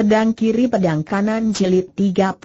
Pedang kiri pedang kanan jilid 33.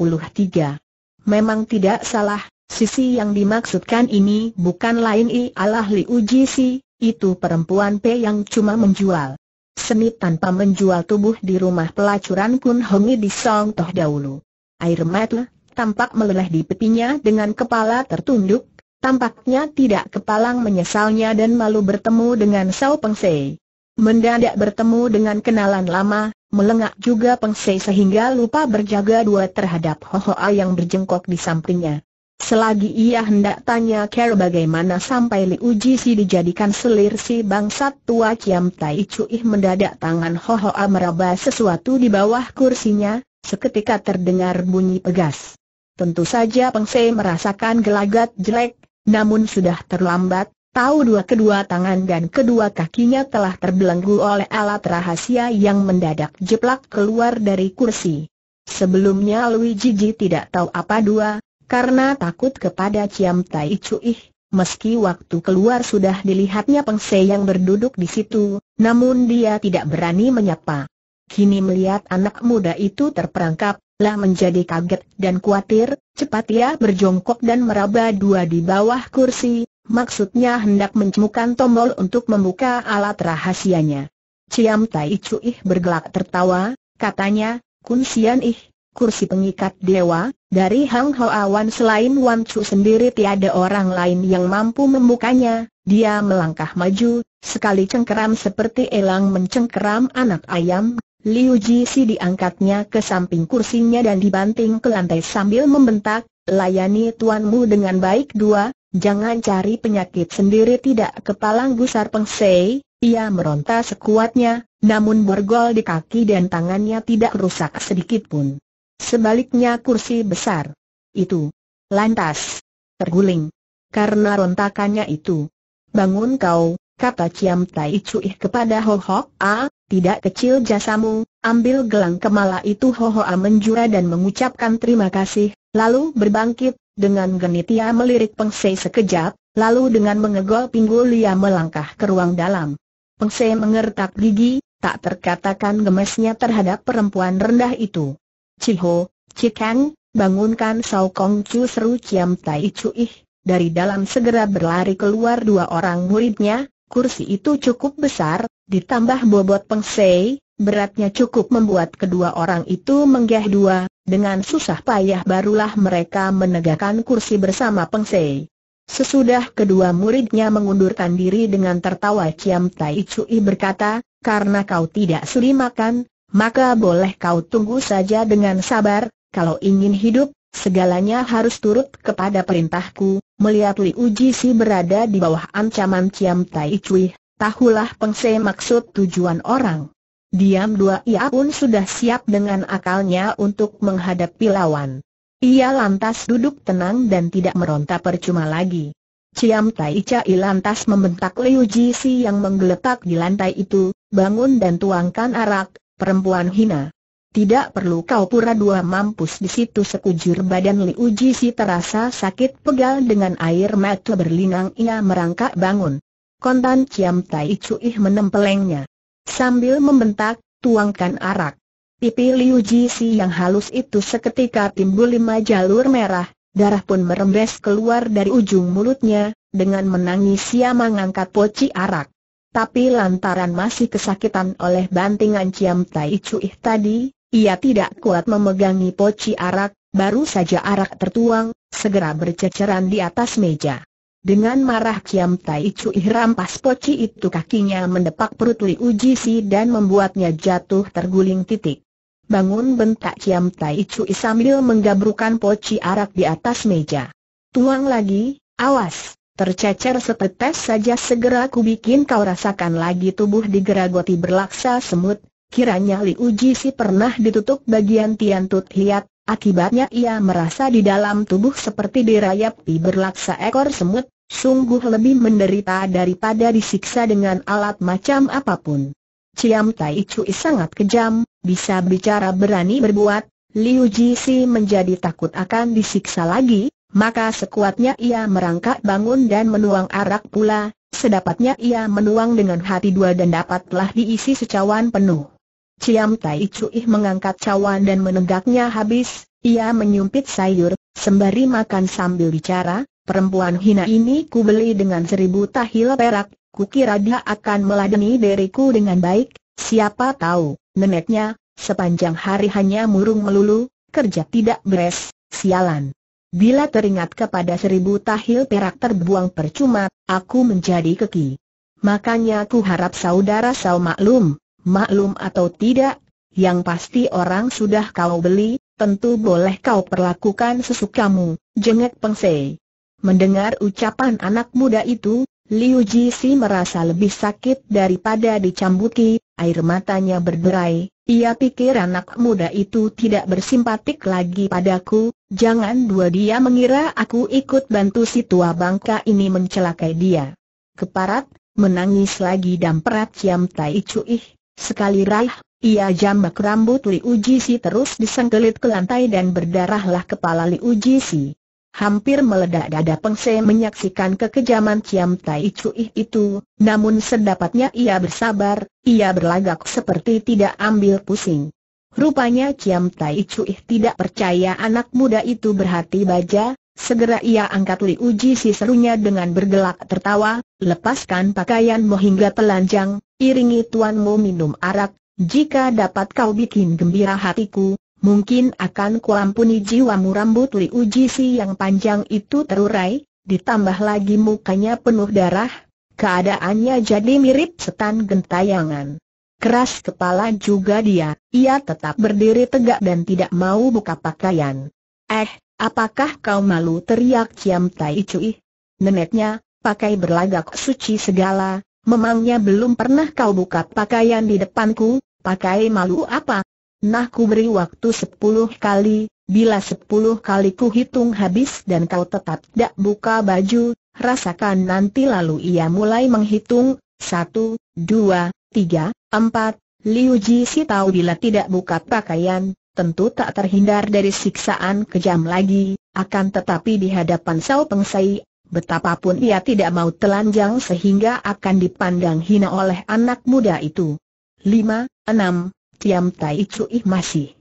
Memang tidak salah, sisi yang dimaksudkan ini bukan lain ialah Li Uji Si, itu perempuan P yang cuma menjual seni tanpa menjual tubuh di rumah pelacuran Kun Hongi di Song Toh dahulu. Air mata tampak meleleh di pipinya dengan kepala tertunduk, tampaknya tidak kepalang menyesalnya dan malu bertemu dengan Sao Peng Sei. Mendadak bertemu dengan kenalan lama, melengak juga Pengsei sehingga lupa berjaga dua terhadap Hohoa yang berjengkok di sampingnya. Selagi ia hendak tanya Care bagaimana sampai Li Uji Si dijadikan selir si bangsat tua Ciam Tai Cui mendadak tangan Hohoa meraba sesuatu di bawah kursinya, seketika terdengar bunyi pegas. Tentu saja Pengsei merasakan gelagat jelek, namun sudah terlambat, Tahu dua kedua tangan dan kedua kakinya telah terbelenggu oleh alat rahasia yang mendadak jeplak keluar dari kursi. Sebelumnya Luigi Ji tidak tahu apa dua, karena takut kepada Ciam Tai Cui, meski waktu keluar sudah dilihatnya Peng Se yang berduduk di situ, namun dia tidak berani menyapa. Kini melihat anak muda itu terperangkap, lah menjadi kaget dan khawatir, cepat ia berjongkok dan meraba dua di bawah kursi, Maksudnya hendak mencemukan tombol untuk membuka alat rahasianya. Ciam Tai ih bergelak tertawa, katanya, Kun Sian Ih, kursi pengikat dewa, dari Hang Ho Awan selain Wan Chu sendiri tiada orang lain yang mampu membukanya, dia melangkah maju, sekali cengkeram seperti elang mencengkeram anak ayam, Liu Ji Si diangkatnya ke samping kursinya dan dibanting ke lantai sambil membentak, layani tuanmu dengan baik dua, Jangan cari penyakit sendiri tidak kepalang gusar pengsei, ia meronta sekuatnya, namun bergol di kaki dan tangannya tidak rusak sedikitpun. Sebaliknya kursi besar. Itu. Lantas. Terguling. Karena rontakannya itu. Bangun kau, kata Ciam Tai Cui kepada Ho Hok A, tidak kecil jasamu, ambil gelang kemala itu Ho Ho A menjura dan mengucapkan terima kasih, lalu berbangkit, dengan genit ia melirik Peng Sei sekejap, lalu dengan mengegol pinggul ia melangkah ke ruang dalam. Peng Sei mengertak gigi, tak terkatakan gemesnya terhadap perempuan rendah itu. Ciho, Cikang, bangunkan Sao Kong Chu seru Ciam Tai Ih. dari dalam segera berlari keluar dua orang muridnya, kursi itu cukup besar, ditambah bobot Peng Sei. Beratnya cukup membuat kedua orang itu menggeh dua, dengan susah payah barulah mereka menegakkan kursi bersama pengsei. Sesudah kedua muridnya mengundurkan diri dengan tertawa Ciam Tai Cui berkata, karena kau tidak suri makan, maka boleh kau tunggu saja dengan sabar, kalau ingin hidup, segalanya harus turut kepada perintahku, melihat Li Uji Si berada di bawah ancaman Ciam Tai Cui, tahulah pengsei maksud tujuan orang. Diam dua ia pun sudah siap dengan akalnya untuk menghadapi lawan. Ia lantas duduk tenang dan tidak meronta percuma lagi. Ciam Tai Chai lantas membentak Liu Ji Si yang menggeletak di lantai itu, bangun dan tuangkan arak, perempuan hina. Tidak perlu kau pura dua mampus di situ sekujur badan Liu Jisi terasa sakit pegal dengan air mata berlinang ia merangkak bangun. Kontan Ciam Tai Cui menempelengnya. Sambil membentak, tuangkan arak. Pipi Liu Jisi yang halus itu seketika timbul lima jalur merah, darah pun merembes keluar dari ujung mulutnya, dengan menangis ia mengangkat poci arak. Tapi lantaran masih kesakitan oleh bantingan Ciam Tai Cuih tadi, ia tidak kuat memegangi poci arak, baru saja arak tertuang, segera berceceran di atas meja. Dengan marah Kiam Tai Cui pas poci itu kakinya mendepak perut Li Uji Si dan membuatnya jatuh terguling titik. Bangun bentak Kiam Tai Cui sambil menggabrukan poci arak di atas meja. Tuang lagi, awas, tercecer setetes saja segera ku bikin kau rasakan lagi tubuh digeragoti berlaksa semut, Kiranya Li Uji Si pernah ditutup bagian Tian Tut Hiat, akibatnya ia merasa di dalam tubuh seperti dirayapi berlaksa ekor semut, sungguh lebih menderita daripada disiksa dengan alat macam apapun. Ciam Tai Chui sangat kejam, bisa bicara berani berbuat, Liu si menjadi takut akan disiksa lagi, maka sekuatnya ia merangkak bangun dan menuang arak pula, sedapatnya ia menuang dengan hati dua dan dapatlah diisi secawan penuh. Ciam Tai ih mengangkat cawan dan menegaknya habis, ia menyumpit sayur, sembari makan sambil bicara, Perempuan hina ini ku beli dengan seribu tahil perak, kukira dia akan meladeni diriku dengan baik, siapa tahu, neneknya, sepanjang hari hanya murung melulu, kerja tidak beres, sialan. Bila teringat kepada seribu tahil perak terbuang percuma, aku menjadi keki. Makanya ku harap saudara sau maklum, maklum atau tidak, yang pasti orang sudah kau beli, tentu boleh kau perlakukan sesukamu, jengek pengsei. Mendengar ucapan anak muda itu, Liu Jisi merasa lebih sakit daripada dicambuki, air matanya berderai, ia pikir anak muda itu tidak bersimpatik lagi padaku, jangan dua dia mengira aku ikut bantu si tua bangka ini mencelakai dia. Keparat, menangis lagi dan perat Ciam Tai Cuih, sekali raih, ia jambak rambut Liu Jisi terus disengkelit ke lantai dan berdarahlah kepala Liu Jisi. Hampir meledak dada Pengse menyaksikan kekejaman Ciam Tai Cui itu, namun sedapatnya ia bersabar, ia berlagak seperti tidak ambil pusing. Rupanya Ciam Tai Cui tidak percaya anak muda itu berhati baja, segera ia angkat li uji si serunya dengan bergelak tertawa, lepaskan pakaianmu hingga telanjang, iringi tuanmu minum arak, jika dapat kau bikin gembira hatiku, mungkin akan kuampuni jiwamu rambut Li si yang panjang itu terurai, ditambah lagi mukanya penuh darah, keadaannya jadi mirip setan gentayangan. Keras kepala juga dia, ia tetap berdiri tegak dan tidak mau buka pakaian. Eh, apakah kau malu teriak Ciam Tai Cui? Neneknya, pakai berlagak suci segala, memangnya belum pernah kau buka pakaian di depanku, pakai malu apa? Nah ku beri waktu sepuluh kali, bila sepuluh kali ku hitung habis dan kau tetap tak buka baju, rasakan nanti lalu ia mulai menghitung, satu, dua, tiga, empat, Liu Ji si tahu bila tidak buka pakaian, tentu tak terhindar dari siksaan kejam lagi, akan tetapi di hadapan Sao Sai, Betapapun ia tidak mau telanjang sehingga akan dipandang hina oleh anak muda itu. 5, 6, Kiam Tai Cui masih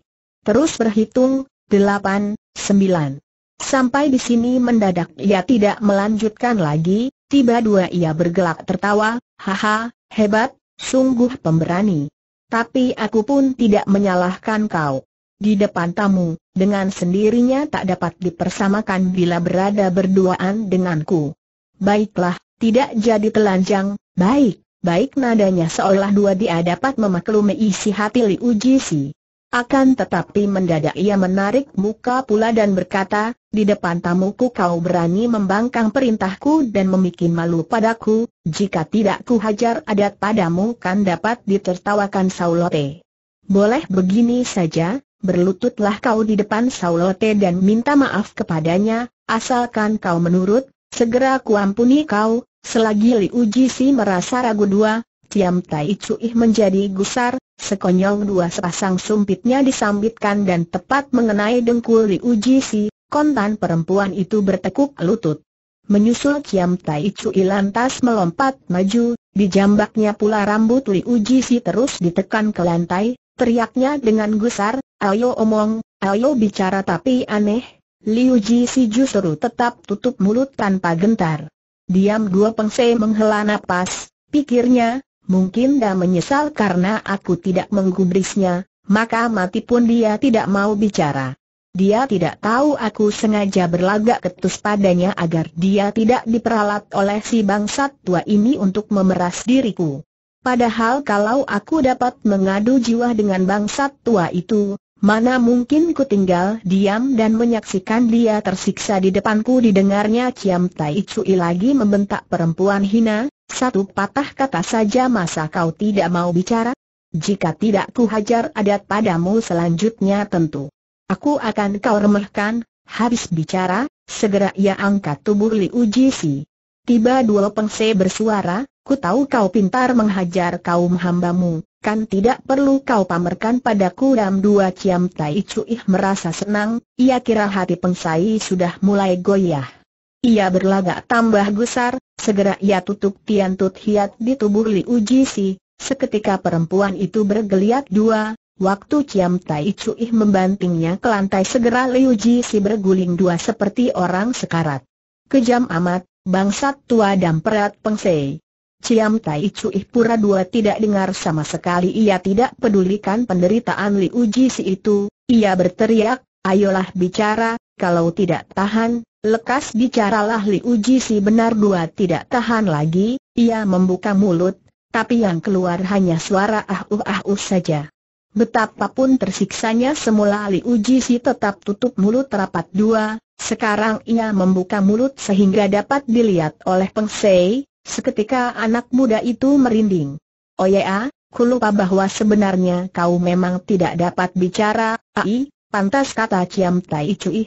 terus berhitung, delapan, sembilan. Sampai di sini mendadak ia tidak melanjutkan lagi, tiba dua ia bergelak tertawa, haha, hebat, sungguh pemberani. Tapi aku pun tidak menyalahkan kau. Di depan tamu, dengan sendirinya tak dapat dipersamakan bila berada berduaan denganku. Baiklah, tidak jadi telanjang, baik baik nadanya seolah dua dia dapat memaklumi isi hati Liu si. Akan tetapi mendadak ia menarik muka pula dan berkata, di depan tamuku kau berani membangkang perintahku dan memikin malu padaku, jika tidak ku hajar adat padamu kan dapat ditertawakan Saulote. Boleh begini saja, berlututlah kau di depan Saulote dan minta maaf kepadanya, asalkan kau menurut, segera kuampuni kau, Selagi Liu Si merasa ragu dua, Tiam Tai Cui menjadi gusar, sekonyong dua sepasang sumpitnya disambitkan dan tepat mengenai dengkul Liu Si, kontan perempuan itu bertekuk lutut. Menyusul Tiam Tai Cui lantas melompat maju, dijambaknya pula rambut Liu Si terus ditekan ke lantai, teriaknya dengan gusar, ayo omong, ayo bicara tapi aneh, Liu Si justru tetap tutup mulut tanpa gentar. Diam gua pengse menghela nafas. pikirnya, mungkin dia menyesal karena aku tidak menggubrisnya, maka mati pun dia tidak mau bicara. Dia tidak tahu aku sengaja berlagak ketus padanya agar dia tidak diperalat oleh si bangsat tua ini untuk memeras diriku. Padahal kalau aku dapat mengadu jiwa dengan bangsat tua itu, Mana mungkin ku tinggal diam dan menyaksikan dia tersiksa di depanku didengarnya Ciam Tai Cui lagi membentak perempuan hina, satu patah kata saja masa kau tidak mau bicara? Jika tidak ku hajar adat padamu selanjutnya tentu. Aku akan kau remehkan, habis bicara, segera ia angkat tubuh Li Uji Si. Tiba dua pengse bersuara, Ku tahu kau pintar menghajar kaum hambamu, kan tidak perlu kau pamerkan padaku dam dua ciam tai cuih merasa senang, ia kira hati pengsai sudah mulai goyah. Ia berlagak tambah gusar, segera ia tutup tiantut hiat di tubuh Li Uji Si, seketika perempuan itu bergeliat dua, waktu ciam tai cuih membantingnya ke lantai segera Li Uji Si berguling dua seperti orang sekarat. Kejam amat, bangsat tua dan perat pengsai. Ciam Tai Cui Pura Dua tidak dengar sama sekali ia tidak pedulikan penderitaan Li Uji si itu, ia berteriak, ayolah bicara, kalau tidak tahan, lekas bicaralah Li Uji si benar dua tidak tahan lagi, ia membuka mulut, tapi yang keluar hanya suara ah uh ah uh saja. Betapapun tersiksanya semula Li Uji si tetap tutup mulut rapat dua, sekarang ia membuka mulut sehingga dapat dilihat oleh Peng Sei, Seketika anak muda itu merinding. Oh ya, ku lupa bahwa sebenarnya kau memang tidak dapat bicara, ai, pantas kata Ciam Tai Cui.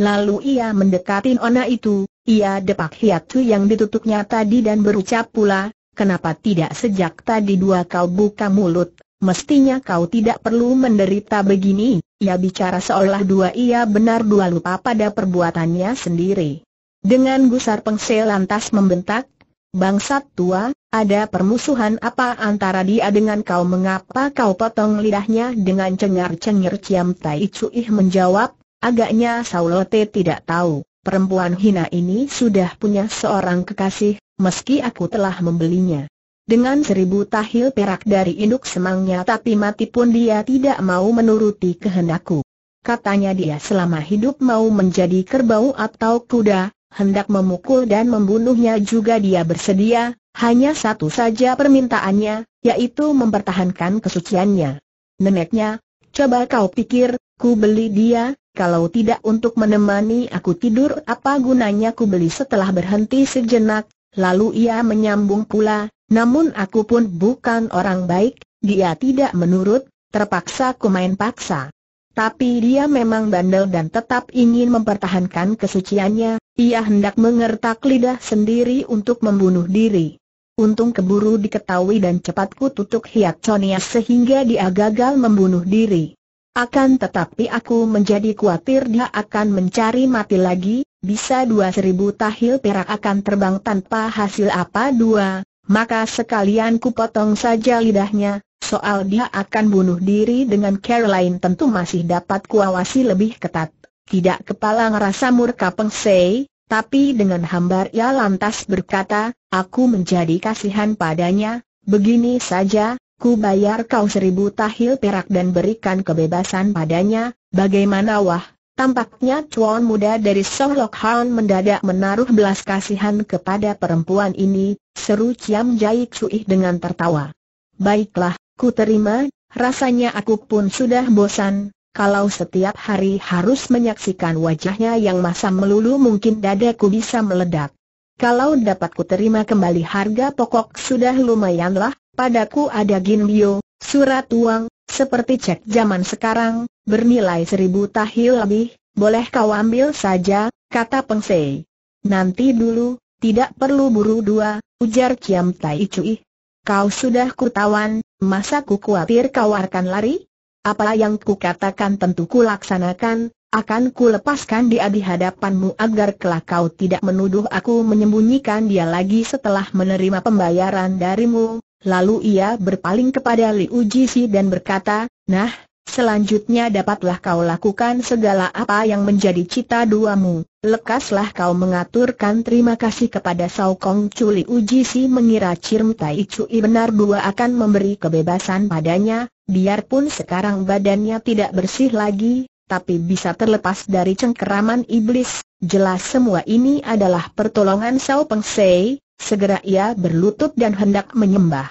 Lalu ia mendekati ona itu, ia depak hiatu yang ditutupnya tadi dan berucap pula, kenapa tidak sejak tadi dua kau buka mulut, mestinya kau tidak perlu menderita begini, ia bicara seolah dua ia benar dua lupa pada perbuatannya sendiri. Dengan gusar pengsel lantas membentak, Bangsat tua, ada permusuhan apa antara dia dengan kau mengapa kau potong lidahnya dengan cengar-cengir Ciam Tai ih menjawab, agaknya Saulote tidak tahu, perempuan hina ini sudah punya seorang kekasih, meski aku telah membelinya. Dengan seribu tahil perak dari induk semangnya tapi mati pun dia tidak mau menuruti kehendakku. Katanya dia selama hidup mau menjadi kerbau atau kuda, hendak memukul dan membunuhnya juga dia bersedia, hanya satu saja permintaannya, yaitu mempertahankan kesuciannya. Neneknya, coba kau pikir, ku beli dia, kalau tidak untuk menemani aku tidur apa gunanya ku beli setelah berhenti sejenak, lalu ia menyambung pula, namun aku pun bukan orang baik, dia tidak menurut, terpaksa ku main paksa. Tapi dia memang bandel dan tetap ingin mempertahankan kesuciannya, ia hendak mengertak lidah sendiri untuk membunuh diri. Untung keburu diketahui dan cepatku tutup hiat Chonia sehingga dia gagal membunuh diri. Akan tetapi aku menjadi khawatir dia akan mencari mati lagi, bisa dua seribu tahil perak akan terbang tanpa hasil apa dua, maka sekalian ku potong saja lidahnya, soal dia akan bunuh diri dengan Caroline tentu masih dapat kuawasi lebih ketat. Tidak kepala ngerasa murka pengsei, tapi dengan hambar ia lantas berkata, aku menjadi kasihan padanya, begini saja, ku bayar kau seribu tahil perak dan berikan kebebasan padanya, bagaimana wah? Tampaknya cuan muda dari Songlok Han mendadak menaruh belas kasihan kepada perempuan ini, seru Ciam Jaik Suih dengan tertawa. Baiklah, ku terima, rasanya aku pun sudah bosan, kalau setiap hari harus menyaksikan wajahnya yang masam melulu mungkin dadaku bisa meledak. Kalau dapat ku terima kembali harga pokok sudah lumayanlah, padaku ada ginbio, surat uang, seperti cek zaman sekarang, bernilai seribu tahil lebih, boleh kau ambil saja, kata Pengsei. Nanti dulu, tidak perlu buru dua, ujar Kiam Tai Cui. Kau sudah kutawan, masa ku khawatir kau akan lari? Apa yang kukatakan tentu kulaksanakan, akan kulepaskan dia di hadapanmu agar kelak kau tidak menuduh aku menyembunyikan dia lagi setelah menerima pembayaran darimu. Lalu ia berpaling kepada Liu Ujisi dan berkata, Nah, Selanjutnya dapatlah kau lakukan segala apa yang menjadi cita duamu. Lekaslah kau mengaturkan terima kasih kepada Sao Kong Chuli Uji Si mengira Cirm Tai Chui benar dua akan memberi kebebasan padanya, biarpun sekarang badannya tidak bersih lagi, tapi bisa terlepas dari cengkeraman iblis. Jelas semua ini adalah pertolongan Sao Peng Sei, segera ia berlutut dan hendak menyembah.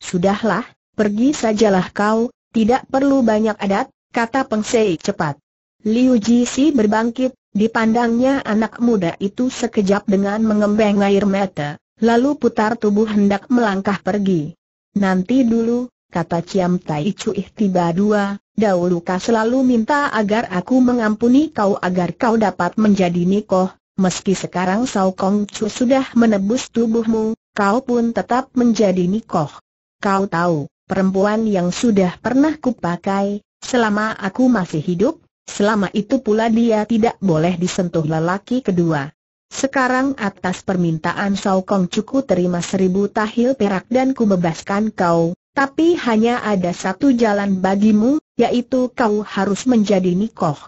Sudahlah, pergi sajalah kau, tidak perlu banyak adat, kata Peng Sei cepat. Liu Ji si berbangkit, dipandangnya anak muda itu sekejap dengan mengembeng air mata, lalu putar tubuh hendak melangkah pergi. Nanti dulu, kata Ciam Tai Cuih tiba dua, dahulu kau selalu minta agar aku mengampuni kau agar kau dapat menjadi nikoh, meski sekarang Sao Kong Chu sudah menebus tubuhmu, kau pun tetap menjadi nikoh. Kau tahu, perempuan yang sudah pernah kupakai, selama aku masih hidup, selama itu pula dia tidak boleh disentuh lelaki kedua. Sekarang atas permintaan Kong Cuku terima seribu tahil perak dan kubebaskan kau, tapi hanya ada satu jalan bagimu, yaitu kau harus menjadi nikoh.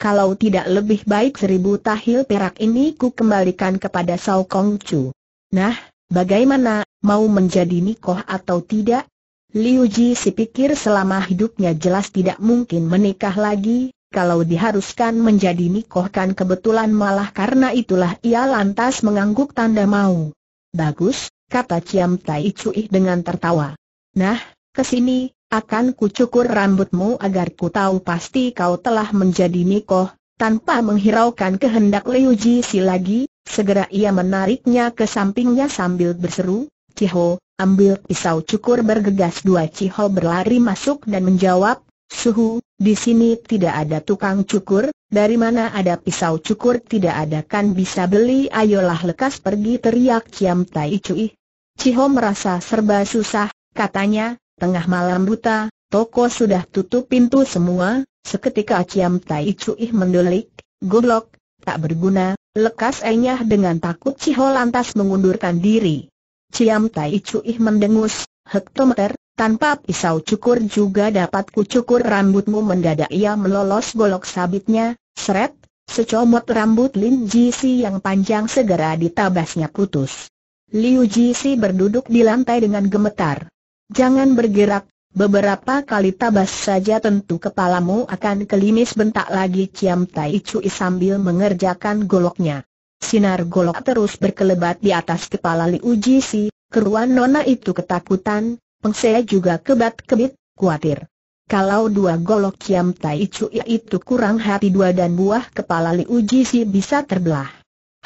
Kalau tidak lebih baik seribu tahil perak ini ku kembalikan kepada Kong Chu. Nah, bagaimana, mau menjadi nikoh atau tidak? Liu Ji si pikir selama hidupnya jelas tidak mungkin menikah lagi, kalau diharuskan menjadi nikahkan kebetulan malah karena itulah ia lantas mengangguk tanda mau. Bagus, kata Ciam Tai Cui dengan tertawa. Nah, kesini, akan kucukur rambutmu agar ku tahu pasti kau telah menjadi nikoh. Tanpa menghiraukan kehendak Liu Ji si lagi, segera ia menariknya ke sampingnya sambil berseru, Ciho, Ambil pisau cukur bergegas dua Cihol berlari masuk dan menjawab, Suhu, di sini tidak ada tukang cukur, dari mana ada pisau cukur tidak ada kan bisa beli ayolah lekas pergi teriak Ciam Tai Cui. Ciho merasa serba susah, katanya, tengah malam buta, toko sudah tutup pintu semua, seketika Ciam Tai Cui mendelik, goblok, tak berguna, lekas enyah dengan takut Ciho lantas mengundurkan diri. Ciam Tai cuih mendengus, hektometer, tanpa pisau cukur juga dapat cukur rambutmu mendadak ia melolos golok sabitnya, seret, secomot rambut Lin Ji Si yang panjang segera ditabasnya putus. Liu Ji Si berduduk di lantai dengan gemetar. Jangan bergerak, beberapa kali tabas saja tentu kepalamu akan kelimis bentak lagi Ciam Tai cuih sambil mengerjakan goloknya. Sinar golok terus berkelebat di atas kepala Uji Si, keruan nona itu ketakutan, pengse juga kebat-kebit, khawatir. Kalau dua golok Kiam Tai Cui ya itu kurang hati dua dan buah kepala Uji Si bisa terbelah.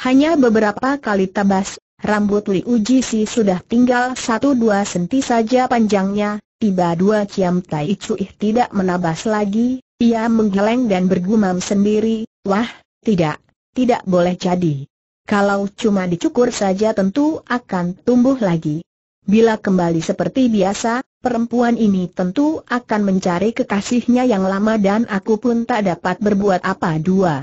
Hanya beberapa kali tabas, rambut Uji Si sudah tinggal satu dua senti saja panjangnya, tiba dua Kiam Tai cuih tidak menabas lagi, ia menggeleng dan bergumam sendiri, wah, tidak, tidak boleh jadi. Kalau cuma dicukur saja tentu akan tumbuh lagi. Bila kembali seperti biasa, perempuan ini tentu akan mencari kekasihnya yang lama dan aku pun tak dapat berbuat apa dua.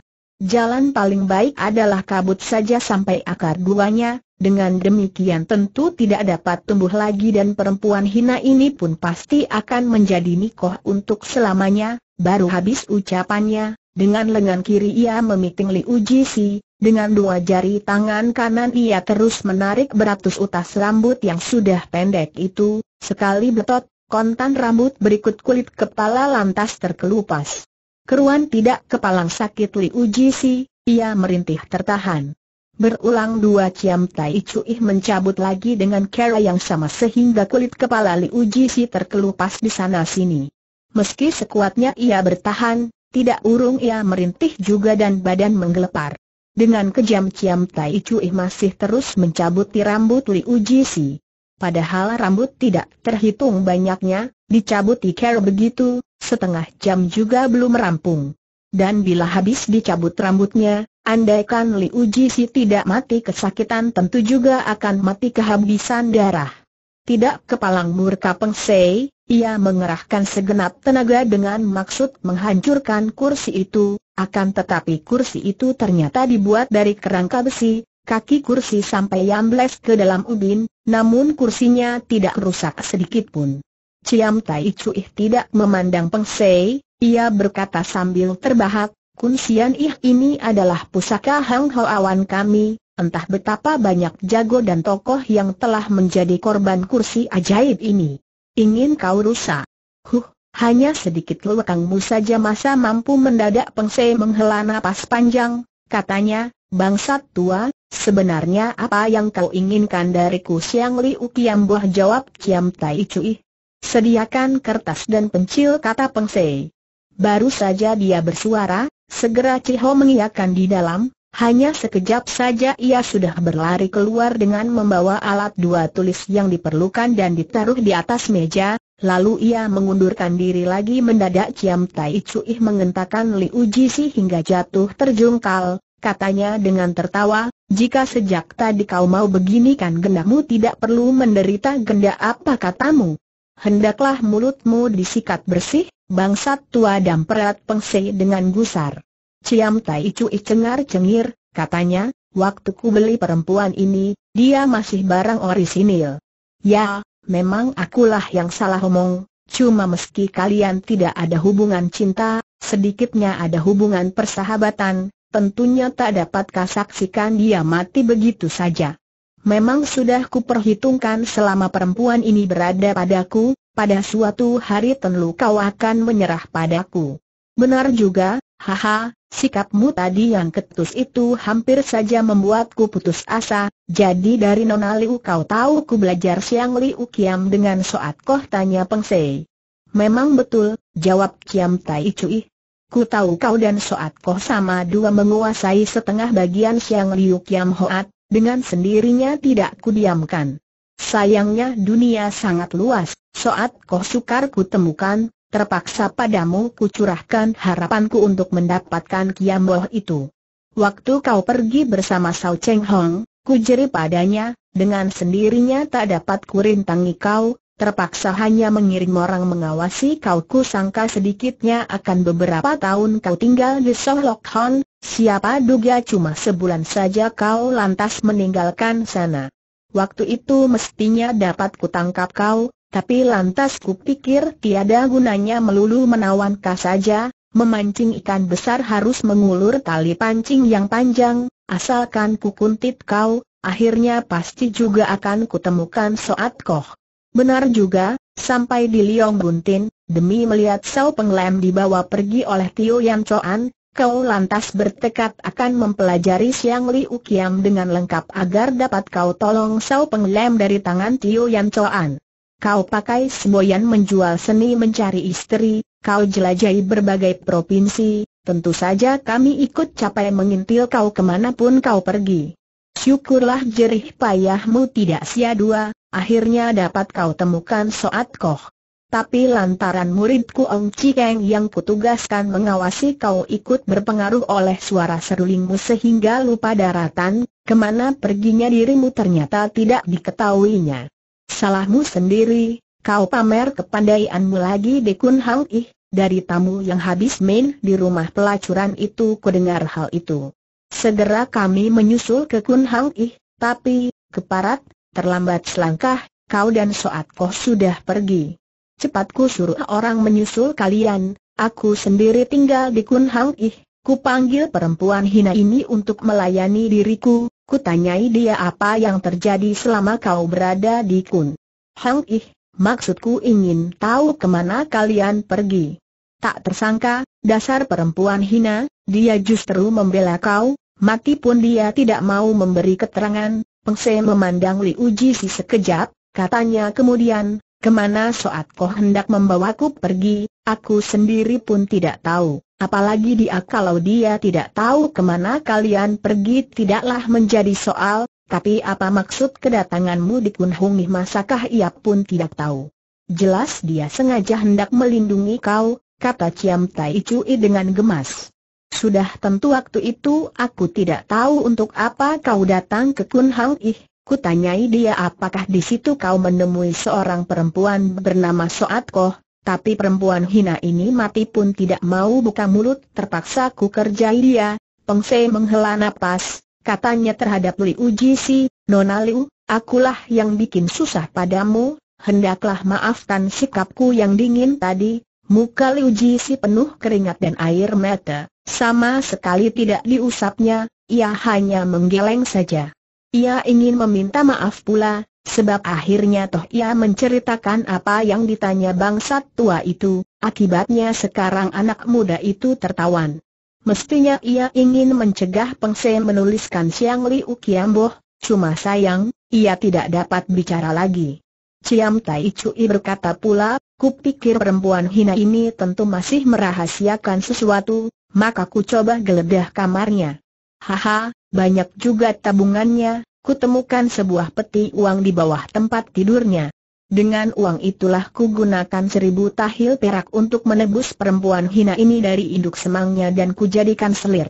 Jalan paling baik adalah kabut saja sampai akar duanya, dengan demikian tentu tidak dapat tumbuh lagi dan perempuan hina ini pun pasti akan menjadi nikoh untuk selamanya, baru habis ucapannya, dengan lengan kiri ia memiting Liu Jisi, dengan dua jari tangan kanan ia terus menarik beratus utas rambut yang sudah pendek itu, sekali betot, kontan rambut berikut kulit kepala lantas terkelupas. Keruan tidak kepalang sakit Liu Jisi, ia merintih tertahan. Berulang dua Ciam Tai Cui mencabut lagi dengan cara yang sama sehingga kulit kepala Liu Jisi terkelupas di sana sini. Meski sekuatnya ia bertahan, tidak urung ia merintih juga dan badan menggelepar. Dengan kejam Ciam Tai Cui masih terus mencabuti rambut Li Uji Si. Padahal rambut tidak terhitung banyaknya, dicabuti care begitu, setengah jam juga belum rampung. Dan bila habis dicabut rambutnya, andaikan Li Uji Si tidak mati kesakitan tentu juga akan mati kehabisan darah. Tidak kepalang murka Pengsei, ia mengerahkan segenap tenaga dengan maksud menghancurkan kursi itu, akan tetapi kursi itu ternyata dibuat dari kerangka besi, kaki kursi sampai yambles ke dalam ubin, namun kursinya tidak rusak sedikit pun. Ciam Tai Cuih tidak memandang Pengsei, ia berkata sambil terbahak, Kunsian Ih ini adalah pusaka Hang Awan kami, entah betapa banyak jago dan tokoh yang telah menjadi korban kursi ajaib ini. Ingin kau rusak. Huh, hanya sedikit lekangmu saja masa mampu mendadak pengse menghela napas panjang, katanya, bangsat tua, sebenarnya apa yang kau inginkan dariku Siang Liu Kiam buah jawab Kiam Tai cuih? Sediakan kertas dan pencil kata pengse. Baru saja dia bersuara, segera Ciho mengiakan di dalam, hanya sekejap saja ia sudah berlari keluar dengan membawa alat dua tulis yang diperlukan dan ditaruh di atas meja, lalu ia mengundurkan diri lagi mendadak Ciam Tai Cui mengentakkan Li Uji Si hingga jatuh terjungkal, katanya dengan tertawa, jika sejak tadi kau mau begini kan gendamu tidak perlu menderita genda apa katamu. Hendaklah mulutmu disikat bersih, bangsat tua dan perat pengsi dengan gusar. Ciam Tai Cui cengar-cengir, katanya, waktu ku beli perempuan ini, dia masih barang orisinil. Ya, memang akulah yang salah omong, cuma meski kalian tidak ada hubungan cinta, sedikitnya ada hubungan persahabatan, tentunya tak dapat kasaksikan dia mati begitu saja. Memang sudah ku perhitungkan selama perempuan ini berada padaku, pada suatu hari tenlu kau akan menyerah padaku. Benar juga, haha, Sikapmu tadi yang ketus itu hampir saja membuatku putus asa, jadi dari Nona Liu kau tahu ku belajar siang Liu Kiam dengan soat koh tanya Pengsei. Memang betul, jawab Kiam Tai Cui. Ku tahu kau dan soat koh sama dua menguasai setengah bagian siang Liu Kiam Hoat, dengan sendirinya tidak ku diamkan. Sayangnya dunia sangat luas, soat koh sukar ku temukan, terpaksa padamu kucurahkan harapanku untuk mendapatkan Kiamboh itu. Waktu kau pergi bersama Sao Cheng Hong, ku jeri padanya, dengan sendirinya tak dapat kurintangi kau, terpaksa hanya mengirim orang mengawasi kau ku sangka sedikitnya akan beberapa tahun kau tinggal di Sohlok Hon, siapa duga cuma sebulan saja kau lantas meninggalkan sana. Waktu itu mestinya dapat kutangkap kau, tapi lantas kupikir tiada gunanya melulu menawankah saja, memancing ikan besar harus mengulur tali pancing yang panjang, asalkan ku kuntit kau, akhirnya pasti juga akan kutemukan soat koh. Benar juga, sampai di Liong Buntin, demi melihat Sao Penglem dibawa pergi oleh Tio Yan Choan, kau lantas bertekad akan mempelajari Siang Liu Kiam dengan lengkap agar dapat kau tolong Sao Penglem dari tangan Tio Yan Choan. Kau pakai semboyan menjual seni mencari istri, kau jelajahi berbagai provinsi, tentu saja kami ikut capai mengintil kau kemanapun kau pergi. Syukurlah jerih payahmu tidak sia-dua, akhirnya dapat kau temukan Soat Koh. Tapi lantaran muridku Ong Cikeng yang kutugaskan mengawasi kau ikut berpengaruh oleh suara serulingmu sehingga lupa daratan, kemana perginya dirimu ternyata tidak diketahuinya. Salahmu sendiri, kau pamer kepandaianmu lagi di Kun Hang Ih, dari tamu yang habis main di rumah pelacuran itu kudengar hal itu. Segera kami menyusul ke Kun Hang Ih, tapi, keparat, terlambat selangkah, kau dan Soat Koh sudah pergi. Cepatku suruh orang menyusul kalian, aku sendiri tinggal di Kun Hang Ih, ku panggil perempuan hina ini untuk melayani diriku, Kutanyai dia apa yang terjadi selama kau berada di Kun. Hang Ih, maksudku ingin tahu kemana kalian pergi. Tak tersangka, dasar perempuan hina, dia justru membela kau, mati pun dia tidak mau memberi keterangan. Pengse memandang Li Uji si sekejap, katanya kemudian, kemana Soat kau hendak membawaku pergi, aku sendiri pun tidak tahu. Apalagi dia kalau dia tidak tahu kemana kalian pergi tidaklah menjadi soal, tapi apa maksud kedatanganmu di Kunhungi masakah ia pun tidak tahu. Jelas dia sengaja hendak melindungi kau, kata Ciam Tai Cui dengan gemas. Sudah tentu waktu itu aku tidak tahu untuk apa kau datang ke Kunhang Ih, kutanyai dia apakah di situ kau menemui seorang perempuan bernama Soat Koh, tapi perempuan hina ini mati pun tidak mau buka mulut, terpaksa ku kerjai dia. Peng Se menghela nafas, katanya terhadap Liu Jisi, Nona Liu, akulah yang bikin susah padamu, hendaklah maafkan sikapku yang dingin tadi. Muka Liu Jisi penuh keringat dan air mata, sama sekali tidak diusapnya, ia hanya menggeleng saja. Ia ingin meminta maaf pula, Sebab akhirnya toh ia menceritakan apa yang ditanya bangsat tua itu, akibatnya sekarang anak muda itu tertawan. Mestinya ia ingin mencegah Pengse menuliskan Siang Liu Kiamboh, cuma sayang, ia tidak dapat bicara lagi. Ciam Tai Cui berkata pula, kupikir perempuan hina ini tentu masih merahasiakan sesuatu, maka ku coba geledah kamarnya. Haha, banyak juga tabungannya, kutemukan sebuah peti uang di bawah tempat tidurnya. Dengan uang itulah ku gunakan seribu tahil perak untuk menebus perempuan hina ini dari induk semangnya dan ku jadikan selir.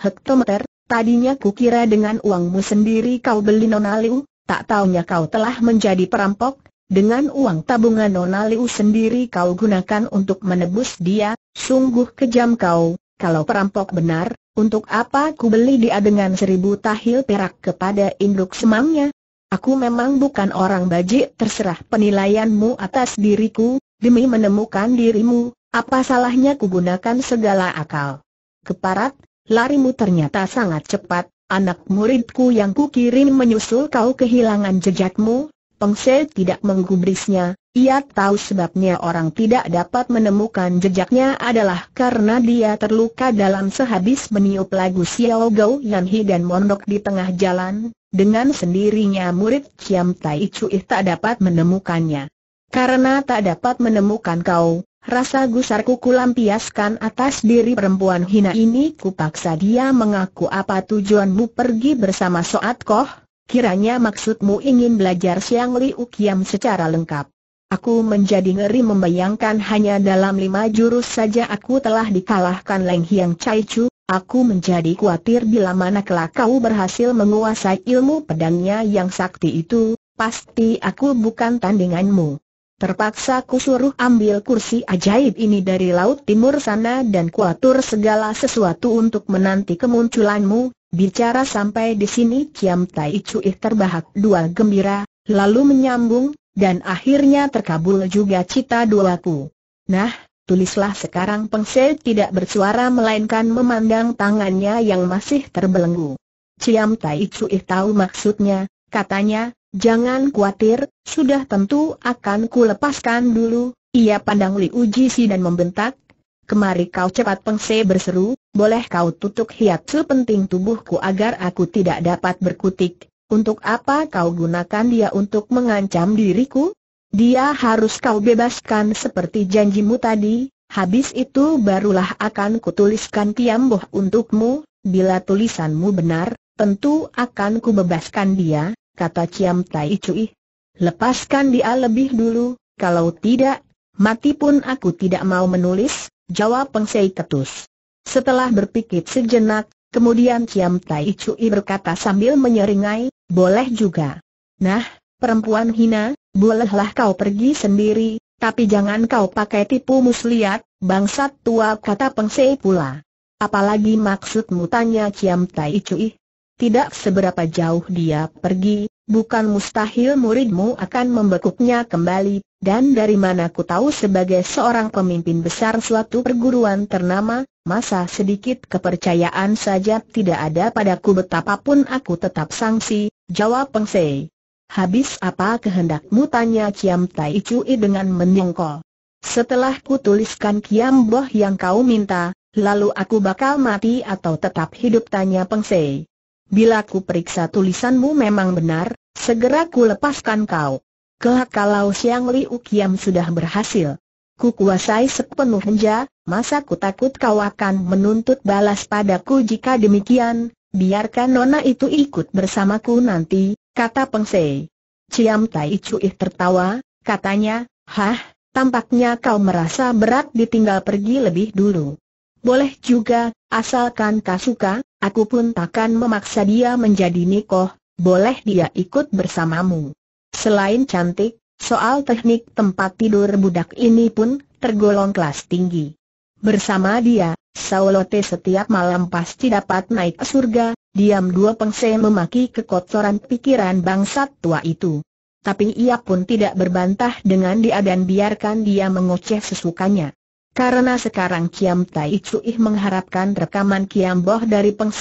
Hektometer, tadinya ku kira dengan uangmu sendiri kau beli Nona tak taunya kau telah menjadi perampok, dengan uang tabungan Nona sendiri kau gunakan untuk menebus dia, sungguh kejam kau, kalau perampok benar, untuk apa ku beli dia dengan seribu tahil perak kepada induk semangnya? Aku memang bukan orang bajik terserah penilaianmu atas diriku, demi menemukan dirimu, apa salahnya ku gunakan segala akal. Keparat, larimu ternyata sangat cepat, anak muridku yang kukirim menyusul kau kehilangan jejakmu, pengsel tidak menggubrisnya, ia tahu sebabnya orang tidak dapat menemukan jejaknya adalah karena dia terluka dalam sehabis meniup lagu Xiao Gou Yan Hi dan mondok di tengah jalan, dengan sendirinya murid Kiam Tai itu tak dapat menemukannya. Karena tak dapat menemukan kau, rasa gusarku kulampiaskan atas diri perempuan hina ini kupaksa dia mengaku apa tujuanmu pergi bersama Soat Koh, kiranya maksudmu ingin belajar Siang Liu Kiam secara lengkap. Aku menjadi ngeri membayangkan hanya dalam lima jurus saja aku telah dikalahkan Leng Hiang Chai Chu, aku menjadi khawatir bila mana kelak kau berhasil menguasai ilmu pedangnya yang sakti itu, pasti aku bukan tandinganmu. Terpaksa ku suruh ambil kursi ajaib ini dari laut timur sana dan kuatur segala sesuatu untuk menanti kemunculanmu, bicara sampai di sini Kiam Tai Chu terbahak dua gembira, lalu menyambung, dan akhirnya terkabul juga cita dolaku. Nah, tulislah sekarang Pengse tidak bersuara melainkan memandang tangannya yang masih terbelenggu. Ciam Tai Cui tahu maksudnya, katanya, jangan khawatir, sudah tentu akan kulepaskan dulu, ia pandang Li Uji Si dan membentak, kemari kau cepat Pengse berseru, boleh kau tutup hiatsu penting tubuhku agar aku tidak dapat berkutik, untuk apa kau gunakan dia untuk mengancam diriku? Dia harus kau bebaskan seperti janjimu tadi, habis itu barulah akan kutuliskan kiamboh untukmu, bila tulisanmu benar, tentu akan kubebaskan dia, kata Ciam Tai Cui. Lepaskan dia lebih dulu, kalau tidak, mati pun aku tidak mau menulis, jawab Pengsei Ketus. Setelah berpikir sejenak, kemudian Ciam Tai Cui berkata sambil menyeringai, boleh juga. Nah, perempuan hina, bolehlah kau pergi sendiri, tapi jangan kau pakai tipu muslihat, bangsat tua kata pengsei pula. Apalagi maksudmu tanya Ciam Tai Cui? Tidak seberapa jauh dia pergi, bukan mustahil muridmu akan membekuknya kembali, dan dari mana ku tahu sebagai seorang pemimpin besar suatu perguruan ternama, masa sedikit kepercayaan saja tidak ada padaku betapapun aku tetap sangsi, jawab Peng Sei. Habis apa kehendakmu tanya Kiam Tai Cui dengan menyongkol. Setelah ku tuliskan Kiam Boh yang kau minta, lalu aku bakal mati atau tetap hidup tanya Peng Sei. Bila ku periksa tulisanmu memang benar, segera ku lepaskan kau. Kelak kalau Siang Li Kiam sudah berhasil ku kuasai sepenuh henja, masa ku takut kau akan menuntut balas padaku jika demikian, biarkan nona itu ikut bersamaku nanti, kata Peng Sei. Ciam Tai Chuih tertawa, katanya, hah, tampaknya kau merasa berat ditinggal pergi lebih dulu. Boleh juga, asalkan kau suka, aku pun takkan memaksa dia menjadi nikoh, boleh dia ikut bersamamu. Selain cantik, soal teknik tempat tidur budak ini pun tergolong kelas tinggi. Bersama dia, Saulote setiap malam pasti dapat naik ke surga, diam dua pengse memaki kekotoran pikiran bangsat tua itu. Tapi ia pun tidak berbantah dengan dia dan biarkan dia mengoceh sesukanya. Karena sekarang Kiam Tai Cui mengharapkan rekaman Kiam Boh dari Peng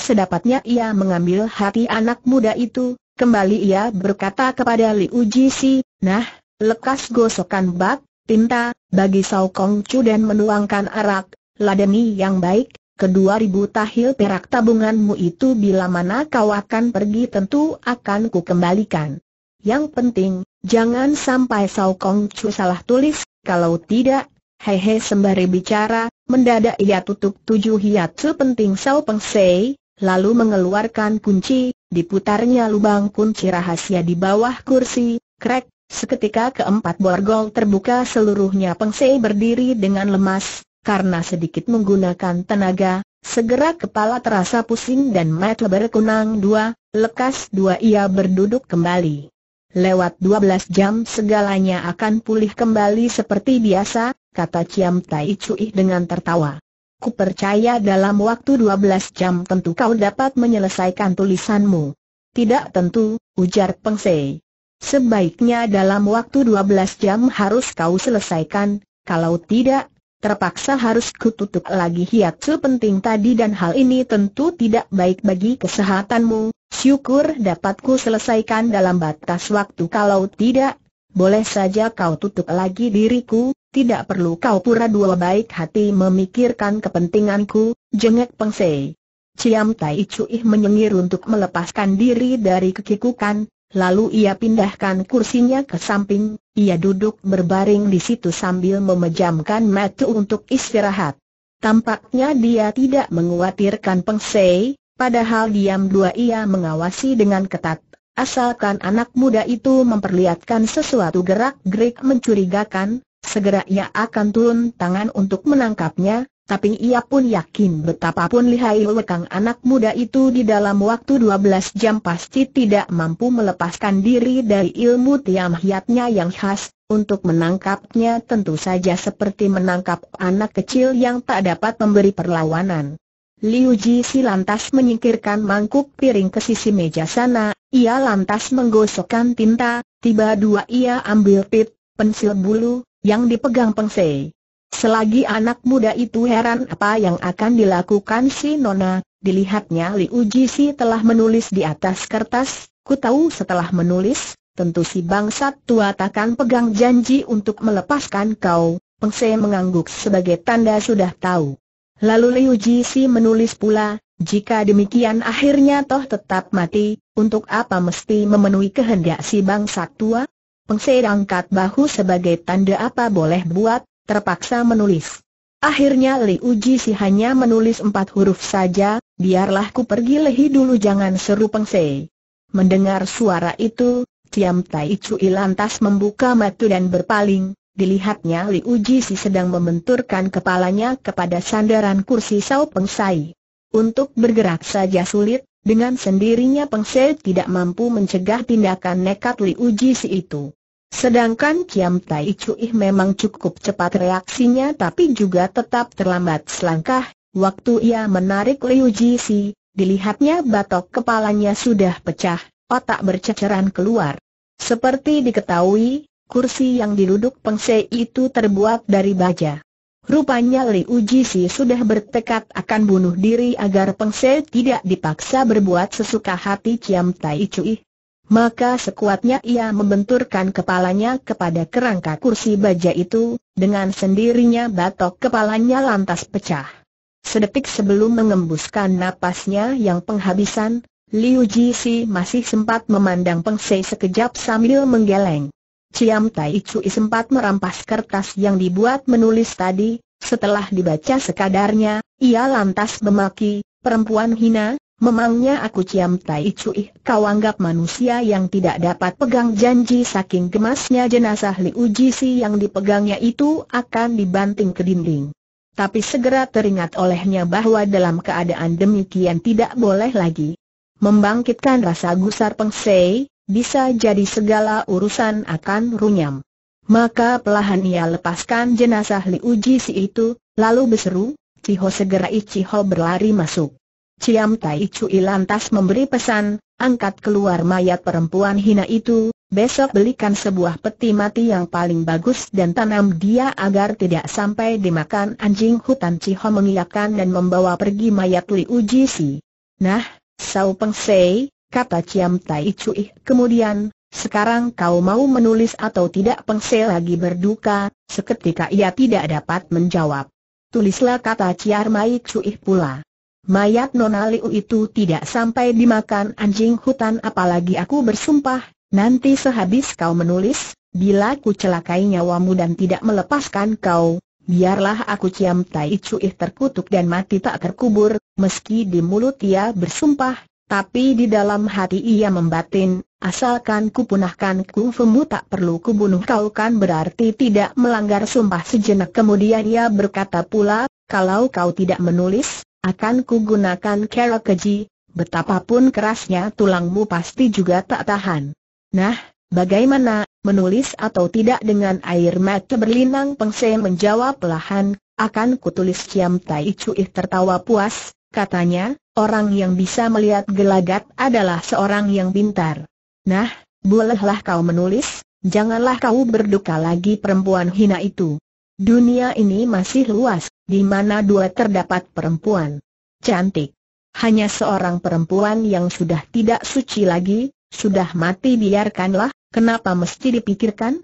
sedapatnya ia mengambil hati anak muda itu, Kembali ia berkata kepada Liu Si, nah, lekas gosokan bak, tinta, bagi Sao Kong Chu dan menuangkan arak, ladami yang baik, kedua ribu tahil perak tabunganmu itu bila mana kau akan pergi tentu akan ku kembalikan. Yang penting, jangan sampai Sao Kong Chu salah tulis, kalau tidak, hehe sembari bicara, mendadak ia tutup tujuh hiat penting Sao Peng Sei, lalu mengeluarkan kunci, diputarnya lubang kunci rahasia di bawah kursi, krek, seketika keempat borgol terbuka seluruhnya pengsei berdiri dengan lemas, karena sedikit menggunakan tenaga, segera kepala terasa pusing dan mata berkunang dua, lekas dua ia berduduk kembali. Lewat 12 jam segalanya akan pulih kembali seperti biasa, kata Ciam Tai Cui dengan tertawa. Ku percaya dalam waktu 12 jam tentu kau dapat menyelesaikan tulisanmu. Tidak tentu, ujar Peng Sei. Sebaiknya dalam waktu 12 jam harus kau selesaikan, kalau tidak, terpaksa harus kututup lagi hiatsu penting tadi dan hal ini tentu tidak baik bagi kesehatanmu, syukur dapatku selesaikan dalam batas waktu kalau tidak, boleh saja kau tutup lagi diriku, tidak perlu kau pura-dua baik hati memikirkan kepentinganku, jengek pengsei. Ciam Tai Ih menyengir untuk melepaskan diri dari kekikukan, lalu ia pindahkan kursinya ke samping, ia duduk berbaring di situ sambil memejamkan mata untuk istirahat. Tampaknya dia tidak menguatirkan pengsei, padahal diam dua ia mengawasi dengan ketat. Asalkan anak muda itu memperlihatkan sesuatu gerak-gerik mencurigakan, segera ia akan turun tangan untuk menangkapnya, tapi ia pun yakin betapapun lihai lekang anak muda itu di dalam waktu 12 jam pasti tidak mampu melepaskan diri dari ilmu tiam hiatnya yang khas, untuk menangkapnya tentu saja seperti menangkap anak kecil yang tak dapat memberi perlawanan. Liu Ji Si lantas menyingkirkan mangkuk piring ke sisi meja sana, ia lantas menggosokkan tinta, tiba dua ia ambil pit, pensil bulu, yang dipegang Peng Selagi anak muda itu heran apa yang akan dilakukan si Nona, dilihatnya Li si telah menulis di atas kertas, ku tahu setelah menulis, tentu si bangsat tua takkan pegang janji untuk melepaskan kau, Peng mengangguk sebagai tanda sudah tahu. Lalu Li si menulis pula, jika demikian akhirnya toh tetap mati, untuk apa mesti memenuhi kehendak si bangsat tua? Pengse angkat bahu sebagai tanda apa boleh buat, terpaksa menulis. Akhirnya Li Uji si hanya menulis empat huruf saja, biarlah ku pergi lehi dulu jangan seru Pengse. Mendengar suara itu, Ciam Tai Cui lantas membuka mata dan berpaling, dilihatnya Li Uji si sedang membenturkan kepalanya kepada sandaran kursi Sao Pengsai. Untuk bergerak saja sulit, dengan sendirinya Pengse tidak mampu mencegah tindakan nekat Li Uji si itu. Sedangkan Kiam Tai Cui memang cukup cepat reaksinya tapi juga tetap terlambat selangkah, waktu ia menarik Liu Si, dilihatnya batok kepalanya sudah pecah, otak berceceran keluar. Seperti diketahui, kursi yang diduduk Pengse itu terbuat dari baja. Rupanya Liu Si sudah bertekad akan bunuh diri agar Pengse tidak dipaksa berbuat sesuka hati Kiam Tai Cui. Maka sekuatnya ia membenturkan kepalanya kepada kerangka kursi baja itu, dengan sendirinya batok kepalanya lantas pecah. Sedetik sebelum mengembuskan napasnya yang penghabisan, Liu Jisi masih sempat memandang Peng Sei sekejap sambil menggeleng. Ciam Tai Cui sempat merampas kertas yang dibuat menulis tadi, setelah dibaca sekadarnya, ia lantas memaki, perempuan hina, Memangnya aku Ciam Tai Cui, kau anggap manusia yang tidak dapat pegang janji saking gemasnya jenazah Li Uji Si yang dipegangnya itu akan dibanting ke dinding. Tapi segera teringat olehnya bahwa dalam keadaan demikian tidak boleh lagi. Membangkitkan rasa gusar pengsei, bisa jadi segala urusan akan runyam. Maka pelahan ia lepaskan jenazah Li Uji Si itu, lalu berseru, Ciho segera Ichiho berlari masuk. Ciam Tai Cui lantas memberi pesan, angkat keluar mayat perempuan hina itu, besok belikan sebuah peti mati yang paling bagus dan tanam dia agar tidak sampai dimakan anjing hutan Ciho mengiyakan dan membawa pergi mayat Li Uji Si. Nah, saupeng Peng Sei, kata Ciam Tai Cui kemudian, sekarang kau mau menulis atau tidak Pengse lagi berduka, seketika ia tidak dapat menjawab. Tulislah kata Ciar Mai Cui pula. Mayat Nona Liu itu tidak sampai dimakan anjing hutan apalagi aku bersumpah, nanti sehabis kau menulis, bila ku celakai nyawamu dan tidak melepaskan kau, biarlah aku Ciam Tai Cuih terkutuk dan mati tak terkubur, meski di mulut ia bersumpah, tapi di dalam hati ia membatin, asalkan ku punahkan kungfumu tak perlu kubunuh kau kan berarti tidak melanggar sumpah sejenak kemudian ia berkata pula, kalau kau tidak menulis, akan kugunakan kerok keji, betapapun kerasnya tulangmu pasti juga tak tahan. Nah, bagaimana, menulis atau tidak dengan air mata berlinang pengse menjawab lahan, akan kutulis Ciam Tai Cui tertawa puas, katanya, orang yang bisa melihat gelagat adalah seorang yang pintar. Nah, bolehlah kau menulis, janganlah kau berduka lagi perempuan hina itu. Dunia ini masih luas, di mana dua terdapat perempuan. Cantik. Hanya seorang perempuan yang sudah tidak suci lagi, sudah mati biarkanlah, kenapa mesti dipikirkan?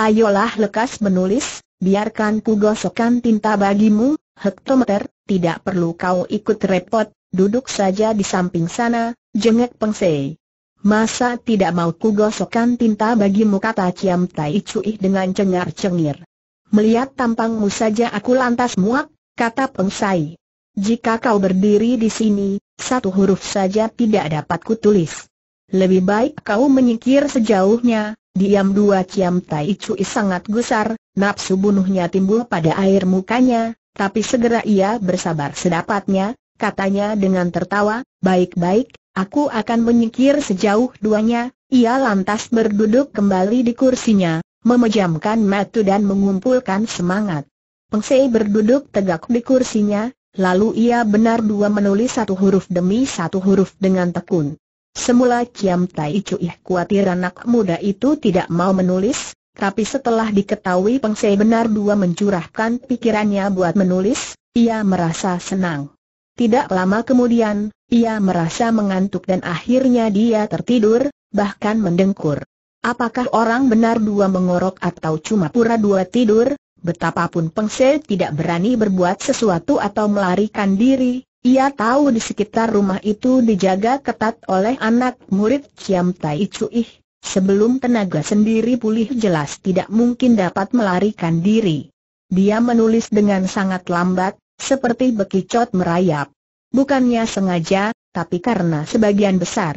Ayolah lekas menulis, biarkan ku gosokkan tinta bagimu, hektometer, tidak perlu kau ikut repot, duduk saja di samping sana, jengek pengsei. Masa tidak mau ku gosokkan tinta bagimu kata Ciam Tai Cui dengan cengar-cengir. Melihat tampangmu saja aku lantas muak, kata Pengsai. Jika kau berdiri di sini, satu huruf saja tidak dapat kutulis. Lebih baik kau menyingkir sejauhnya, diam dua Ciam Tai Cui sangat gusar, nafsu bunuhnya timbul pada air mukanya, tapi segera ia bersabar sedapatnya, katanya dengan tertawa, baik-baik, aku akan menyingkir sejauh duanya, ia lantas berduduk kembali di kursinya, memejamkan mata dan mengumpulkan semangat. Peng Sei berduduk tegak di kursinya, lalu ia benar dua menulis satu huruf demi satu huruf dengan tekun. Semula Kiam Tai Ih khawatir anak muda itu tidak mau menulis, tapi setelah diketahui Peng Sei benar dua mencurahkan pikirannya buat menulis, ia merasa senang. Tidak lama kemudian, ia merasa mengantuk dan akhirnya dia tertidur, bahkan mendengkur. Apakah orang benar dua mengorok atau cuma pura dua tidur? Betapapun Pengse tidak berani berbuat sesuatu atau melarikan diri, ia tahu di sekitar rumah itu dijaga ketat oleh anak murid Ciam Tai Cuih. Sebelum tenaga sendiri pulih jelas tidak mungkin dapat melarikan diri. Dia menulis dengan sangat lambat, seperti bekicot merayap. Bukannya sengaja, tapi karena sebagian besar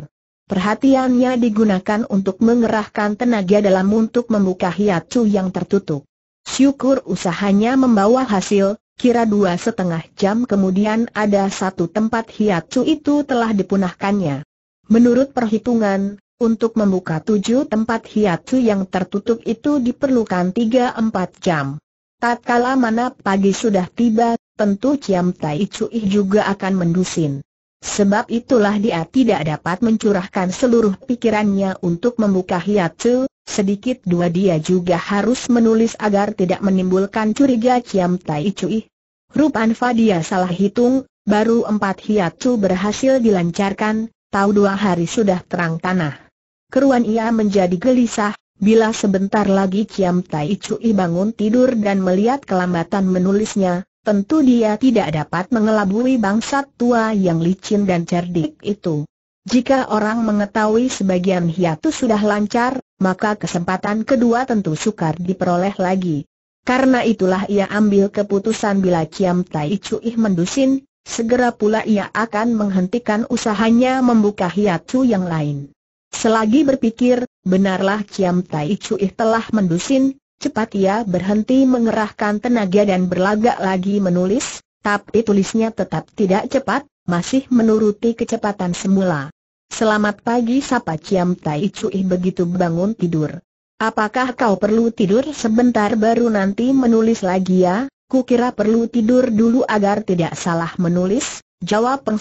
Perhatiannya digunakan untuk mengerahkan tenaga dalam untuk membuka hiatus yang tertutup. Syukur usahanya membawa hasil, kira dua setengah jam kemudian ada satu tempat hiatus itu telah dipunahkannya. Menurut perhitungan, untuk membuka tujuh tempat hiatus yang tertutup itu diperlukan tiga empat jam. Tak Tatkala mana pagi sudah tiba, tentu Ciam Tai Cui juga akan mendusin. Sebab itulah dia tidak dapat mencurahkan seluruh pikirannya untuk membuka hiatu, sedikit dua dia juga harus menulis agar tidak menimbulkan curiga Ciam Tai Cui. Rupan dia salah hitung, baru empat hiatu berhasil dilancarkan, tahu dua hari sudah terang tanah. Keruan ia menjadi gelisah, bila sebentar lagi Ciam Tai Cui bangun tidur dan melihat kelambatan menulisnya, Tentu dia tidak dapat mengelabui bangsat tua yang licin dan cerdik itu. Jika orang mengetahui sebagian hiatus sudah lancar, maka kesempatan kedua tentu sukar diperoleh lagi. Karena itulah ia ambil keputusan bila Ciam Tai Chuih mendusin, segera pula ia akan menghentikan usahanya membuka hiatus yang lain. Selagi berpikir, benarlah Ciam Tai Chuih telah mendusin, Cepat ia berhenti mengerahkan tenaga dan berlagak lagi menulis, tapi tulisnya tetap tidak cepat, masih menuruti kecepatan semula. Selamat pagi sapa Ciam Tai Cui begitu bangun tidur. Apakah kau perlu tidur sebentar baru nanti menulis lagi ya? Kukira perlu tidur dulu agar tidak salah menulis, jawab Peng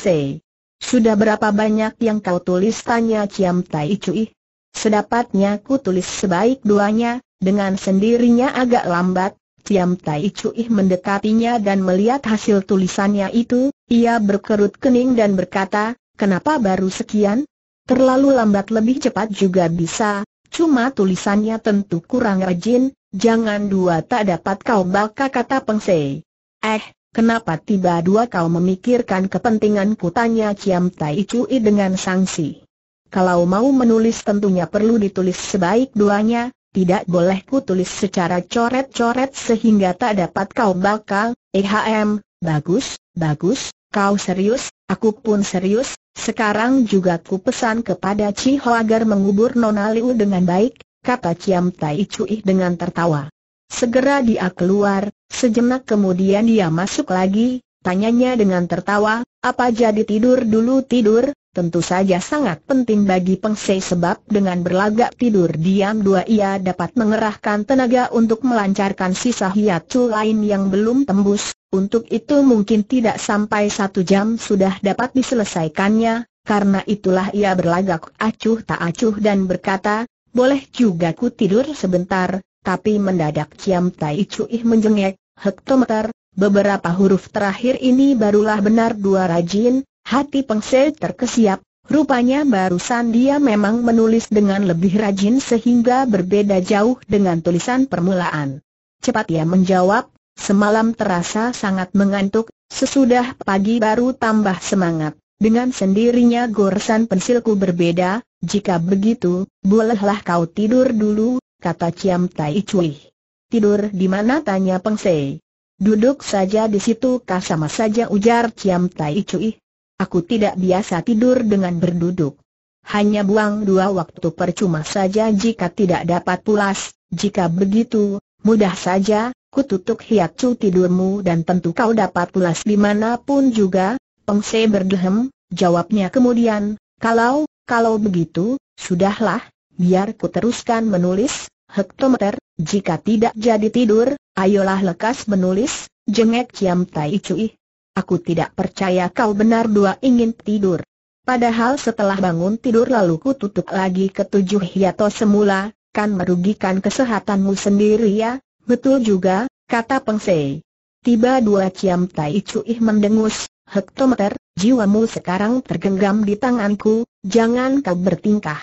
Sudah berapa banyak yang kau tulis tanya Ciam Tai Cui? Sedapatnya ku tulis sebaik duanya, dengan sendirinya agak lambat, Siam Tai Cui mendekatinya dan melihat hasil tulisannya itu, ia berkerut kening dan berkata, kenapa baru sekian? Terlalu lambat lebih cepat juga bisa, cuma tulisannya tentu kurang rajin, jangan dua tak dapat kau baka kata Pengse. Eh, kenapa tiba dua kau memikirkan kepentingan tanya Ciam Tai Cui dengan sanksi? Kalau mau menulis tentunya perlu ditulis sebaik duanya, tidak boleh ku tulis secara coret-coret sehingga tak dapat kau bakal, ehm, bagus, bagus, kau serius, aku pun serius, sekarang juga ku pesan kepada Chi agar mengubur Nona Liu dengan baik, kata Ciam Tai Cui dengan tertawa. Segera dia keluar, sejenak kemudian dia masuk lagi, tanyanya dengan tertawa, apa jadi tidur dulu tidur, tentu saja sangat penting bagi Pengse sebab dengan berlagak tidur diam dua ia dapat mengerahkan tenaga untuk melancarkan sisa hiacu lain yang belum tembus, untuk itu mungkin tidak sampai satu jam sudah dapat diselesaikannya, karena itulah ia berlagak acuh tak acuh dan berkata, boleh juga ku tidur sebentar, tapi mendadak Ciam Tai ih menjengek, hektometer, beberapa huruf terakhir ini barulah benar dua rajin, Hati Pengse terkesiap, rupanya barusan dia memang menulis dengan lebih rajin sehingga berbeda jauh dengan tulisan permulaan. Cepat ia menjawab, semalam terasa sangat mengantuk, sesudah pagi baru tambah semangat. Dengan sendirinya goresan pensilku berbeda, jika begitu, bolehlah kau tidur dulu, kata Ciam Tai Cui. Tidur di mana tanya Pengse? Duduk saja di situ kah sama saja ujar Ciam Tai Cui, Aku tidak biasa tidur dengan berduduk. Hanya buang dua waktu percuma saja jika tidak dapat pulas, jika begitu, mudah saja, kututuk hiatcu tidurmu dan tentu kau dapat pulas dimanapun juga, Pengse berdehem, jawabnya kemudian, kalau, kalau begitu, sudahlah, biar ku teruskan menulis, hektometer, jika tidak jadi tidur, ayolah lekas menulis, jengek Ciam Tai cuih. Aku tidak percaya kau benar dua ingin tidur. Padahal setelah bangun tidur lalu ku tutup lagi ketujuh hiato semula, kan merugikan kesehatanmu sendiri ya, betul juga, kata Pengsei. Tiba dua ciam tai ih mendengus, hektometer, jiwamu sekarang tergenggam di tanganku, jangan kau bertingkah.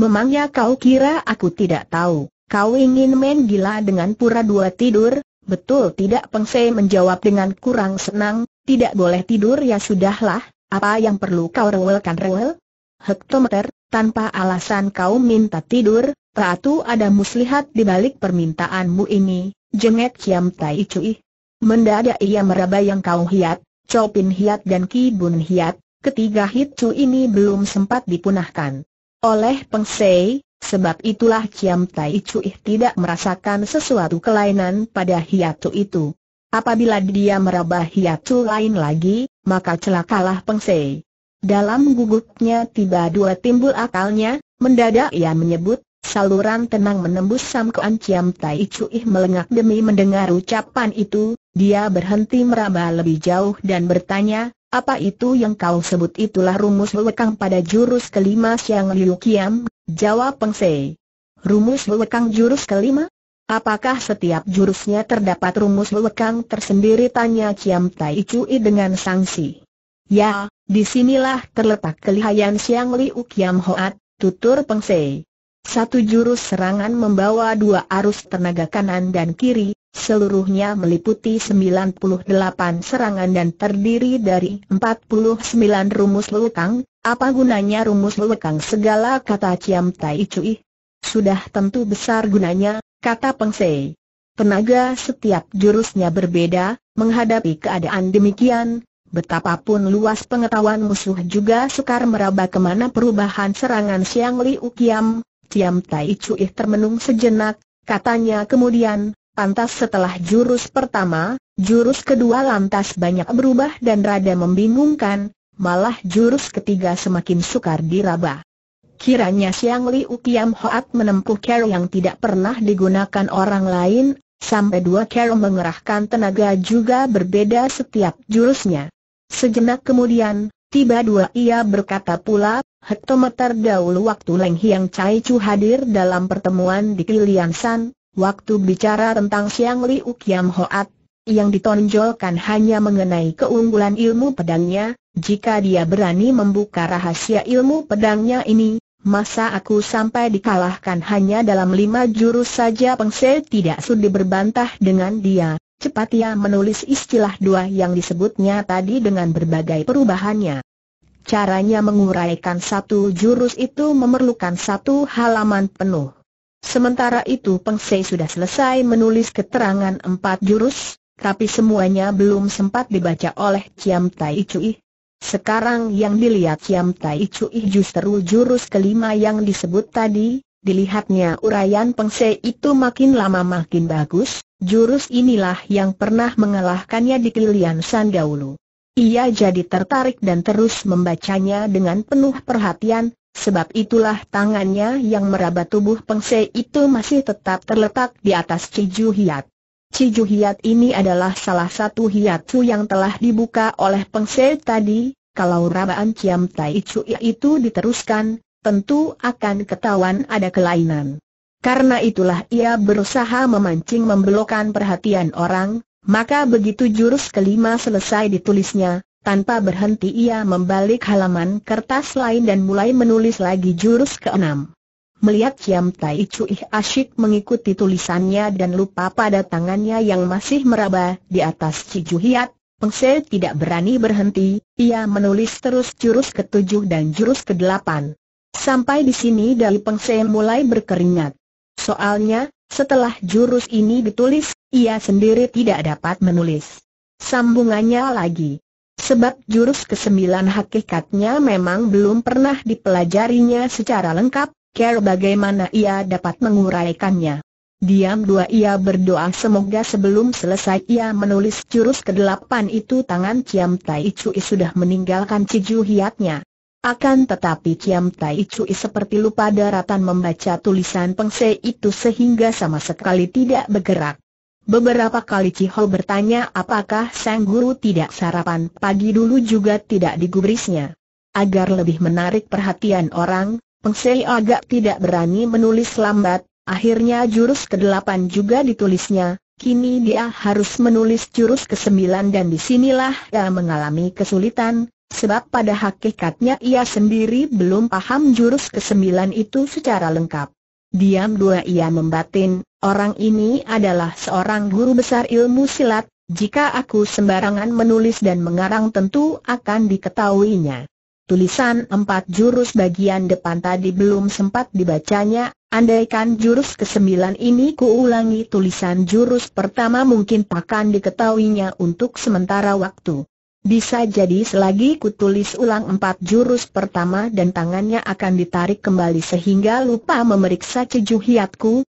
Memangnya kau kira aku tidak tahu, kau ingin main gila dengan pura dua tidur, Betul tidak Peng Sei menjawab dengan kurang senang, tidak boleh tidur ya sudahlah, apa yang perlu kau rewelkan rewel? Hektometer, tanpa alasan kau minta tidur, Ratu ada muslihat di balik permintaanmu ini, jengek Kiam Tai Cui. Mendadak ia meraba yang kau hiat, Chopin hiat dan kibun Bun hiat, ketiga hit cu ini belum sempat dipunahkan. Oleh Peng Sebab itulah Ciam Tai Cuih tidak merasakan sesuatu kelainan pada hiatu itu. Apabila dia meraba hiatu lain lagi, maka celakalah Sei. Dalam gugupnya tiba dua timbul akalnya, mendadak ia menyebut, saluran tenang menembus samkoan Ciam Tai Cuih melengak demi mendengar ucapan itu, dia berhenti meraba lebih jauh dan bertanya, apa itu yang kau sebut itulah rumus wekang pada jurus kelima Siang Liu Kiam, jawab Peng Sei. Rumus wekang jurus kelima? Apakah setiap jurusnya terdapat rumus wekang tersendiri tanya Kiam Tai Chui dengan sanksi. Ya, disinilah terletak kelihayan Siang Liu Kiam Hoat, tutur Peng Sei. Satu jurus serangan membawa dua arus tenaga kanan dan kiri, Seluruhnya meliputi 98 serangan dan terdiri dari 49 rumus lukang, apa gunanya rumus lukang segala kata Ciam Tai Cui? Sudah tentu besar gunanya, kata Peng Sei. Tenaga setiap jurusnya berbeda, menghadapi keadaan demikian, betapapun luas pengetahuan musuh juga sukar meraba kemana perubahan serangan Siang Li Kiam, Ciam Tai Cui termenung sejenak, katanya kemudian, Pantas setelah jurus pertama, jurus kedua lantas banyak berubah dan rada membingungkan, malah jurus ketiga semakin sukar diraba. Kiranya Siang Liu Kiam Hoat menempuh cara yang tidak pernah digunakan orang lain, sampai dua cara mengerahkan tenaga juga berbeda setiap jurusnya. Sejenak kemudian, tiba dua ia berkata pula, hektometer dahulu waktu Leng Hiang Chai Chu hadir dalam pertemuan di Kilian San, Waktu bicara tentang Siang Liu Kiam Hoat, yang ditonjolkan hanya mengenai keunggulan ilmu pedangnya, jika dia berani membuka rahasia ilmu pedangnya ini, masa aku sampai dikalahkan hanya dalam lima jurus saja pengsel tidak sudi berbantah dengan dia, cepat ia menulis istilah dua yang disebutnya tadi dengan berbagai perubahannya. Caranya menguraikan satu jurus itu memerlukan satu halaman penuh. Sementara itu Peng Sei sudah selesai menulis keterangan empat jurus, tapi semuanya belum sempat dibaca oleh Ciam Tai Cui. Sekarang yang dilihat Ciam Tai Cui justru jurus kelima yang disebut tadi, dilihatnya uraian Peng Sei itu makin lama makin bagus, jurus inilah yang pernah mengalahkannya di Kilian Sandaulu. Ia jadi tertarik dan terus membacanya dengan penuh perhatian, Sebab itulah tangannya yang meraba tubuh Pengse itu masih tetap terletak di atas Ciju Hiat. Ciju Hiat ini adalah salah satu hiatus yang telah dibuka oleh Pengse tadi, kalau rabaan Ciam Tai Chu itu diteruskan, tentu akan ketahuan ada kelainan. Karena itulah ia berusaha memancing membelokkan perhatian orang, maka begitu jurus kelima selesai ditulisnya, tanpa berhenti ia membalik halaman kertas lain dan mulai menulis lagi jurus keenam. Melihat Ciam Tai Cui asyik mengikuti tulisannya dan lupa pada tangannya yang masih meraba di atas Peng Se tidak berani berhenti, ia menulis terus jurus ketujuh dan jurus kedelapan. Sampai di sini dari Se mulai berkeringat. Soalnya, setelah jurus ini ditulis, ia sendiri tidak dapat menulis. Sambungannya lagi, Sebab jurus kesembilan hakikatnya memang belum pernah dipelajarinya secara lengkap, care bagaimana ia dapat menguraikannya. Diam dua ia berdoa semoga sebelum selesai ia menulis jurus kedelapan itu tangan Ciam Tai Cui sudah meninggalkan Ciju Hiatnya. Akan tetapi Ciam Tai Cui seperti lupa daratan membaca tulisan pengse itu sehingga sama sekali tidak bergerak. Beberapa kali Cihol bertanya apakah Sang Guru tidak sarapan pagi dulu juga tidak digubrisnya. Agar lebih menarik perhatian orang, Pengsei agak tidak berani menulis lambat, akhirnya jurus ke-8 juga ditulisnya, kini dia harus menulis jurus ke-9 dan disinilah ia mengalami kesulitan, sebab pada hakikatnya ia sendiri belum paham jurus ke-9 itu secara lengkap. Diam dua ia membatin, orang ini adalah seorang guru besar ilmu silat, jika aku sembarangan menulis dan mengarang tentu akan diketahuinya. Tulisan empat jurus bagian depan tadi belum sempat dibacanya, andaikan jurus kesembilan ini kuulangi tulisan jurus pertama mungkin takkan diketahuinya untuk sementara waktu. Bisa jadi selagi kutulis ulang empat jurus pertama dan tangannya akan ditarik kembali sehingga lupa memeriksa ceju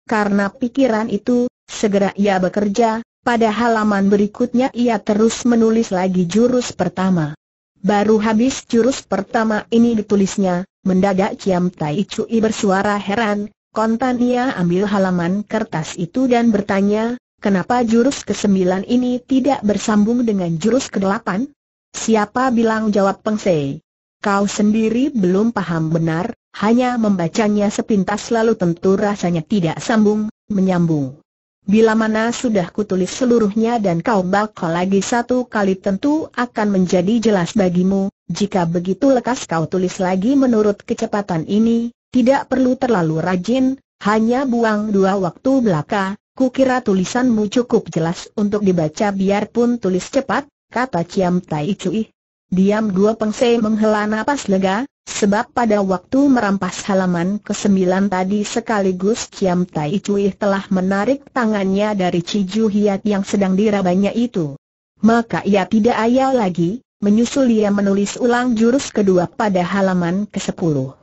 karena pikiran itu, segera ia bekerja, pada halaman berikutnya ia terus menulis lagi jurus pertama. Baru habis jurus pertama ini ditulisnya, mendadak Ciam Tai Cui bersuara heran, kontan ia ambil halaman kertas itu dan bertanya, Kenapa jurus ke-9 ini tidak bersambung dengan jurus ke-8? Siapa bilang jawab Peng Sei. Kau sendiri belum paham benar, hanya membacanya sepintas lalu tentu rasanya tidak sambung, menyambung. Bila mana sudah kutulis seluruhnya dan kau bakal lagi satu kali tentu akan menjadi jelas bagimu, jika begitu lekas kau tulis lagi menurut kecepatan ini, tidak perlu terlalu rajin, hanya buang dua waktu belaka, Kukira tulisanmu cukup jelas untuk dibaca biarpun tulis cepat, kata Ciam Tai Cui. Diam dua pengse menghela napas lega, sebab pada waktu merampas halaman ke-9 tadi sekaligus Ciam Tai Cui telah menarik tangannya dari Ciju Hiat yang sedang dirabanya itu. Maka ia tidak ayal lagi, menyusul ia menulis ulang jurus kedua pada halaman ke-10.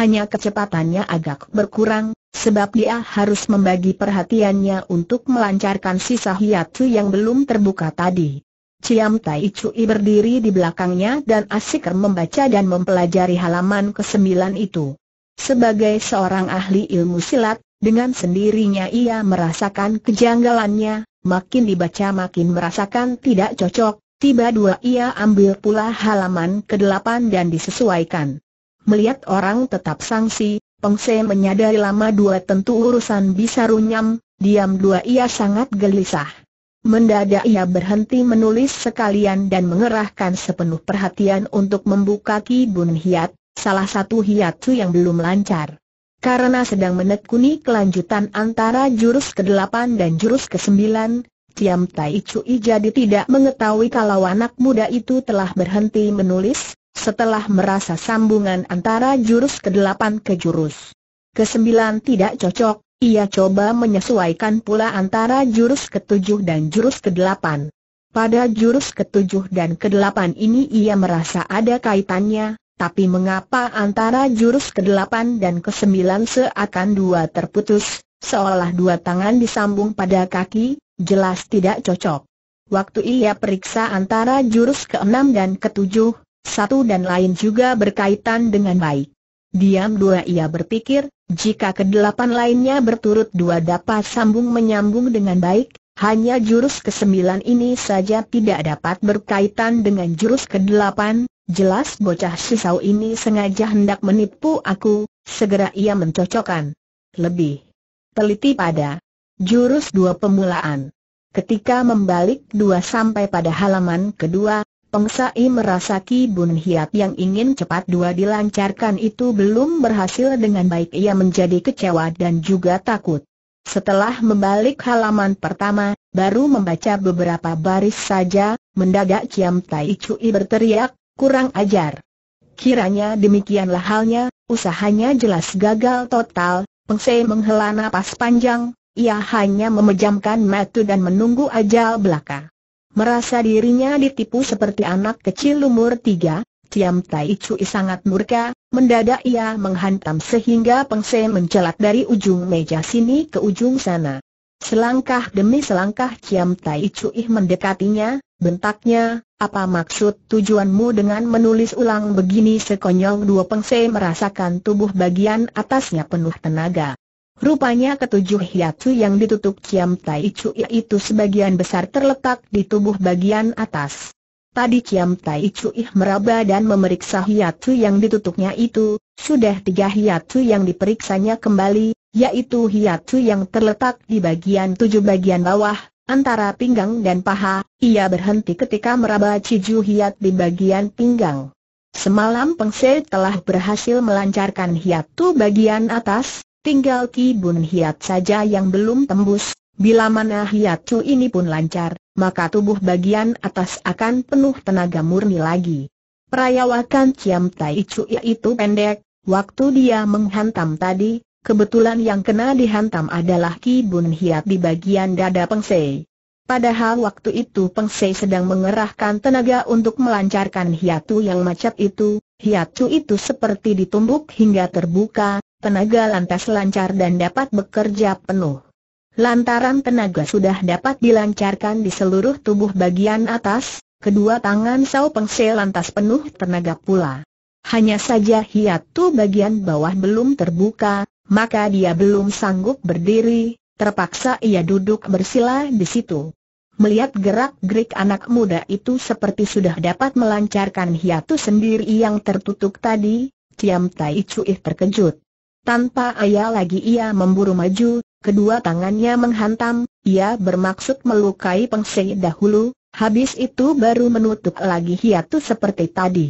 Hanya kecepatannya agak berkurang, Sebab dia harus membagi perhatiannya untuk melancarkan sisa hiatu yang belum terbuka tadi. Ciam Tai Cui berdiri di belakangnya dan asik membaca dan mempelajari halaman ke-9 itu. Sebagai seorang ahli ilmu silat, dengan sendirinya ia merasakan kejanggalannya, makin dibaca makin merasakan tidak cocok, tiba dua ia ambil pula halaman ke-8 dan disesuaikan. Melihat orang tetap sangsi, Peng Se menyadari lama dua tentu urusan bisa runyam, diam dua ia sangat gelisah. Mendadak ia berhenti menulis sekalian dan mengerahkan sepenuh perhatian untuk membuka kibun hiat, salah satu hiatsu yang belum lancar. Karena sedang menekuni kelanjutan antara jurus ke-8 dan jurus ke-9, Tiam Tai Cui jadi tidak mengetahui kalau anak muda itu telah berhenti menulis, setelah merasa sambungan antara jurus ke-8 ke jurus ke-9 tidak cocok, ia coba menyesuaikan pula antara jurus ke-7 dan jurus ke-8. Pada jurus ke-7 dan ke-8 ini ia merasa ada kaitannya, tapi mengapa antara jurus ke-8 dan ke-9 seakan dua terputus, seolah dua tangan disambung pada kaki, jelas tidak cocok. Waktu ia periksa antara jurus ke-6 dan ke-7, satu dan lain juga berkaitan dengan baik. Diam dua ia berpikir, jika kedelapan lainnya berturut dua dapat sambung menyambung dengan baik, hanya jurus kesembilan ini saja tidak dapat berkaitan dengan jurus kedelapan, jelas bocah sisau ini sengaja hendak menipu aku, segera ia mencocokkan. Lebih teliti pada jurus dua pemulaan. Ketika membalik dua sampai pada halaman kedua, Peng Sai merasa Ki Bun Hiat yang ingin cepat dua dilancarkan itu belum berhasil dengan baik ia menjadi kecewa dan juga takut. Setelah membalik halaman pertama, baru membaca beberapa baris saja, mendadak Ciam Tai Cui berteriak, kurang ajar. Kiranya demikianlah halnya, usahanya jelas gagal total, Peng Sai menghela napas panjang, ia hanya memejamkan mata dan menunggu ajal belaka. Merasa dirinya ditipu seperti anak kecil umur tiga, Tiam Tai Cui sangat murka, mendadak ia menghantam sehingga Se mencelat dari ujung meja sini ke ujung sana. Selangkah demi selangkah Tiam Tai Cui mendekatinya, bentaknya, apa maksud tujuanmu dengan menulis ulang begini sekonyong dua Se merasakan tubuh bagian atasnya penuh tenaga. Rupanya ketujuh hiatus yang ditutup Ciam Tai Chu itu sebagian besar terletak di tubuh bagian atas. Tadi Ciam Tai ih meraba dan memeriksa hiatus yang ditutupnya itu, sudah tiga hiatus yang diperiksanya kembali, yaitu hiatus yang terletak di bagian tujuh bagian bawah, antara pinggang dan paha, ia berhenti ketika meraba ciju hiat di bagian pinggang. Semalam Pengse telah berhasil melancarkan hiatu bagian atas, Tinggal Ki Bun Hiat saja yang belum tembus, bila mana Hiat Chu ini pun lancar, maka tubuh bagian atas akan penuh tenaga murni lagi. Perayawakan Ciam Tai Chu itu pendek, waktu dia menghantam tadi, kebetulan yang kena dihantam adalah Ki Bun Hiat di bagian dada Pengsei. Padahal waktu itu Pengsei sedang mengerahkan tenaga untuk melancarkan hiatu yang macet itu, hiat hiatu itu seperti ditumbuk hingga terbuka, tenaga lantas lancar dan dapat bekerja penuh. Lantaran tenaga sudah dapat dilancarkan di seluruh tubuh bagian atas, kedua tangan Sao Pengse lantas penuh tenaga pula. Hanya saja hiatu bagian bawah belum terbuka, maka dia belum sanggup berdiri, terpaksa ia duduk bersila di situ. Melihat gerak-gerik anak muda itu seperti sudah dapat melancarkan hiatu sendiri yang tertutup tadi, Ciam Tai Cui terkejut. Tanpa ayah lagi ia memburu maju, kedua tangannya menghantam, ia bermaksud melukai Pengse dahulu, habis itu baru menutup lagi Hiatu seperti tadi.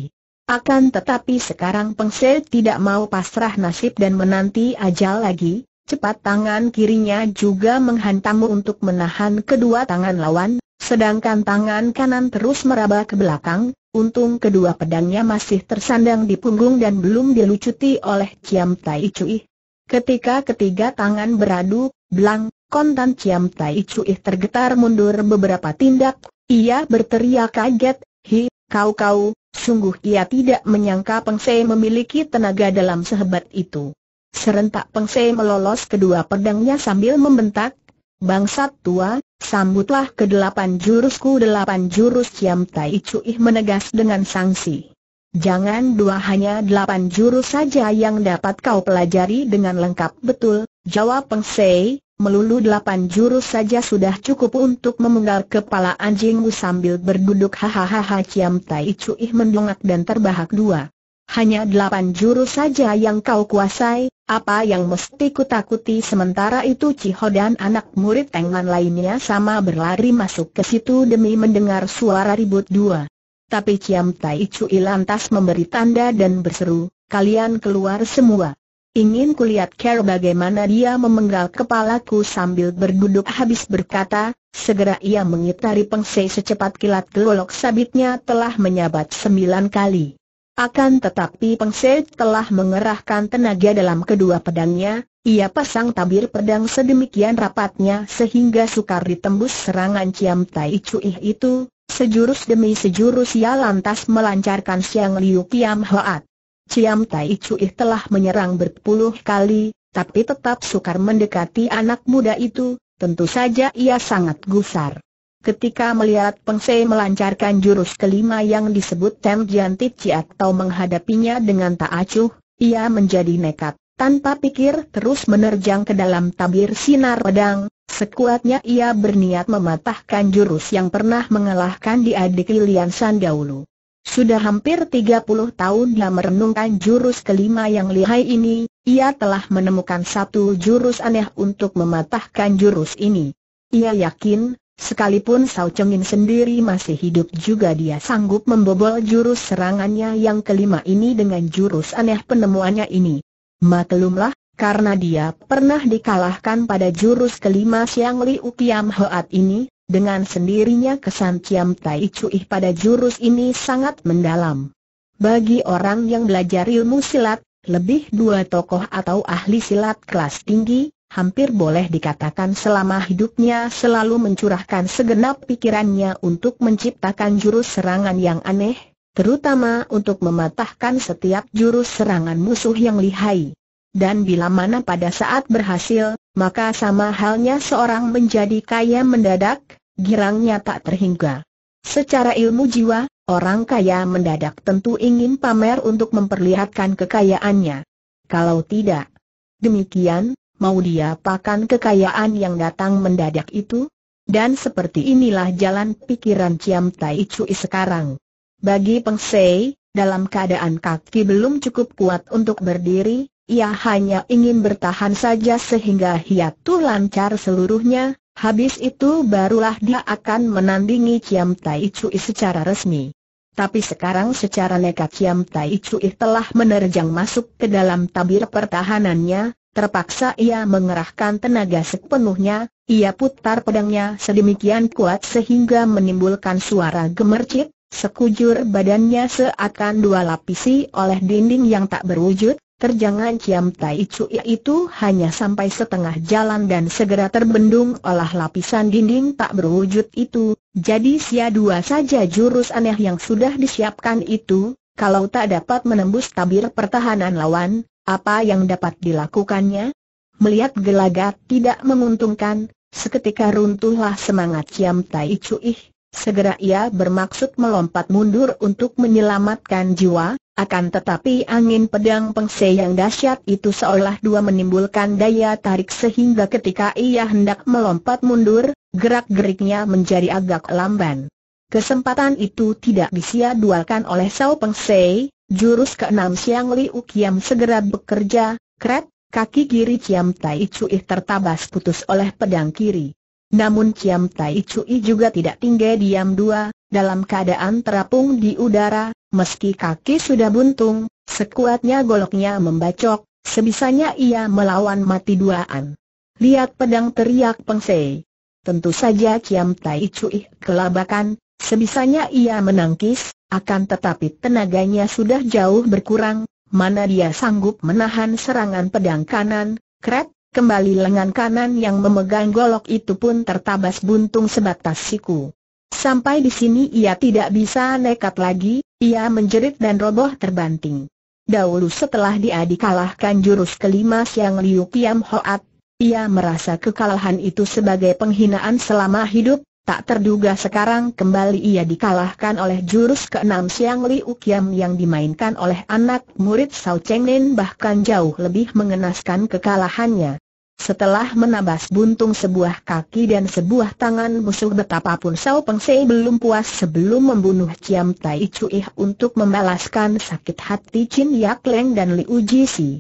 Akan tetapi sekarang Pengse tidak mau pasrah nasib dan menanti ajal lagi, cepat tangan kirinya juga menghantammu untuk menahan kedua tangan lawan, Sedangkan tangan kanan terus meraba ke belakang, untung kedua pedangnya masih tersandang di punggung dan belum dilucuti oleh Ciam Tai Cui. Ketika ketiga tangan beradu, belang, kontan Ciam Tai Cui tergetar mundur beberapa tindak, ia berteriak kaget, hi, kau-kau, sungguh ia tidak menyangka Peng Sei memiliki tenaga dalam sehebat itu. Serentak Peng Sei melolos kedua pedangnya sambil membentak, Bangsat tua, sambutlah kedelapan jurusku delapan jurus Ciam Tai Ih menegas dengan sanksi. Jangan dua hanya delapan jurus saja yang dapat kau pelajari dengan lengkap betul, jawab Peng Sei, melulu delapan jurus saja sudah cukup untuk memenggal kepala anjingmu sambil berduduk hahaha Ciam Tai Ih mendongak dan terbahak dua hanya delapan jurus saja yang kau kuasai, apa yang mesti kutakuti sementara itu Ciho dan anak murid tengan lainnya sama berlari masuk ke situ demi mendengar suara ribut dua. Tapi Ciam Tai Cui lantas memberi tanda dan berseru, kalian keluar semua. Ingin kulihat Ker bagaimana dia memenggal kepalaku sambil berduduk habis berkata, segera ia mengitari pengsei secepat kilat gelolok sabitnya telah menyabat sembilan kali. Akan tetapi Se telah mengerahkan tenaga dalam kedua pedangnya, ia pasang tabir pedang sedemikian rapatnya sehingga sukar ditembus serangan Ciam Tai Cui itu, sejurus demi sejurus ia lantas melancarkan Siang Liu Kiam Hoat. Ciam Tai Cui telah menyerang berpuluh kali, tapi tetap sukar mendekati anak muda itu, tentu saja ia sangat gusar ketika melihat Peng Sei melancarkan jurus kelima yang disebut Tem Jian Tici atau menghadapinya dengan tak acuh, ia menjadi nekat. Tanpa pikir terus menerjang ke dalam tabir sinar pedang, sekuatnya ia berniat mematahkan jurus yang pernah mengalahkan di adik Lian San dahulu. Sudah hampir 30 tahun dia merenungkan jurus kelima yang lihai ini, ia telah menemukan satu jurus aneh untuk mematahkan jurus ini. Ia yakin, Sekalipun Sao Chengin sendiri masih hidup juga dia sanggup membobol jurus serangannya yang kelima ini dengan jurus aneh penemuannya ini. Maklumlah, karena dia pernah dikalahkan pada jurus kelima Siang Li Kiam Hoat ini, dengan sendirinya kesan Ciam Tai Chuih pada jurus ini sangat mendalam. Bagi orang yang belajar ilmu silat, lebih dua tokoh atau ahli silat kelas tinggi, hampir boleh dikatakan selama hidupnya selalu mencurahkan segenap pikirannya untuk menciptakan jurus serangan yang aneh, terutama untuk mematahkan setiap jurus serangan musuh yang lihai. Dan bila mana pada saat berhasil, maka sama halnya seorang menjadi kaya mendadak, girangnya tak terhingga. Secara ilmu jiwa, orang kaya mendadak tentu ingin pamer untuk memperlihatkan kekayaannya. Kalau tidak, demikian, mau dia pakan kekayaan yang datang mendadak itu? Dan seperti inilah jalan pikiran Ciam Tai Cui sekarang. Bagi Peng Sei, dalam keadaan kaki belum cukup kuat untuk berdiri, ia hanya ingin bertahan saja sehingga hiatu lancar seluruhnya, habis itu barulah dia akan menandingi Ciam Tai Cui secara resmi. Tapi sekarang secara nekat Ciam Tai Cui telah menerjang masuk ke dalam tabir pertahanannya, Terpaksa ia mengerahkan tenaga sepenuhnya, ia putar pedangnya sedemikian kuat sehingga menimbulkan suara gemercik, sekujur badannya seakan dua lapisi oleh dinding yang tak berwujud, terjangan Ciam Tai Cui itu hanya sampai setengah jalan dan segera terbendung oleh lapisan dinding tak berwujud itu, jadi sia dua saja jurus aneh yang sudah disiapkan itu, kalau tak dapat menembus tabir pertahanan lawan, apa yang dapat dilakukannya? Melihat gelagat tidak menguntungkan, seketika runtuhlah semangat Ciam Tai Chuih. Segera ia bermaksud melompat mundur untuk menyelamatkan jiwa, akan tetapi angin pedang pengse yang dahsyat itu seolah dua menimbulkan daya tarik sehingga ketika ia hendak melompat mundur, gerak-geriknya menjadi agak lamban. Kesempatan itu tidak disia-dualkan oleh Sao Pengsei, Jurus keenam Siang Liu Kiam segera bekerja, kret, kaki kiri Ciam Tai Cui tertabas putus oleh pedang kiri. Namun Ciam Tai Cui juga tidak tinggal diam dua, dalam keadaan terapung di udara, meski kaki sudah buntung, sekuatnya goloknya membacok, sebisanya ia melawan mati duaan. Lihat pedang teriak Pengsei. Tentu saja Ciam Tai Cui kelabakan, sebisanya ia menangkis, akan tetapi tenaganya sudah jauh berkurang, mana dia sanggup menahan serangan pedang kanan, krep, kembali lengan kanan yang memegang golok itu pun tertabas buntung sebatas siku. Sampai di sini ia tidak bisa nekat lagi, ia menjerit dan roboh terbanting. Dahulu setelah dia dikalahkan jurus kelima Siang Liu Piam Hoat, ia merasa kekalahan itu sebagai penghinaan selama hidup, Tak terduga sekarang kembali ia dikalahkan oleh jurus keenam Siang Liu Ukiam yang dimainkan oleh anak murid Sao Cheng Nen bahkan jauh lebih mengenaskan kekalahannya. Setelah menabas buntung sebuah kaki dan sebuah tangan musuh betapapun Sao Peng Sei belum puas sebelum membunuh ciam Tai Cui untuk membalaskan sakit hati Chin Yak Leng dan Liu Ji Si.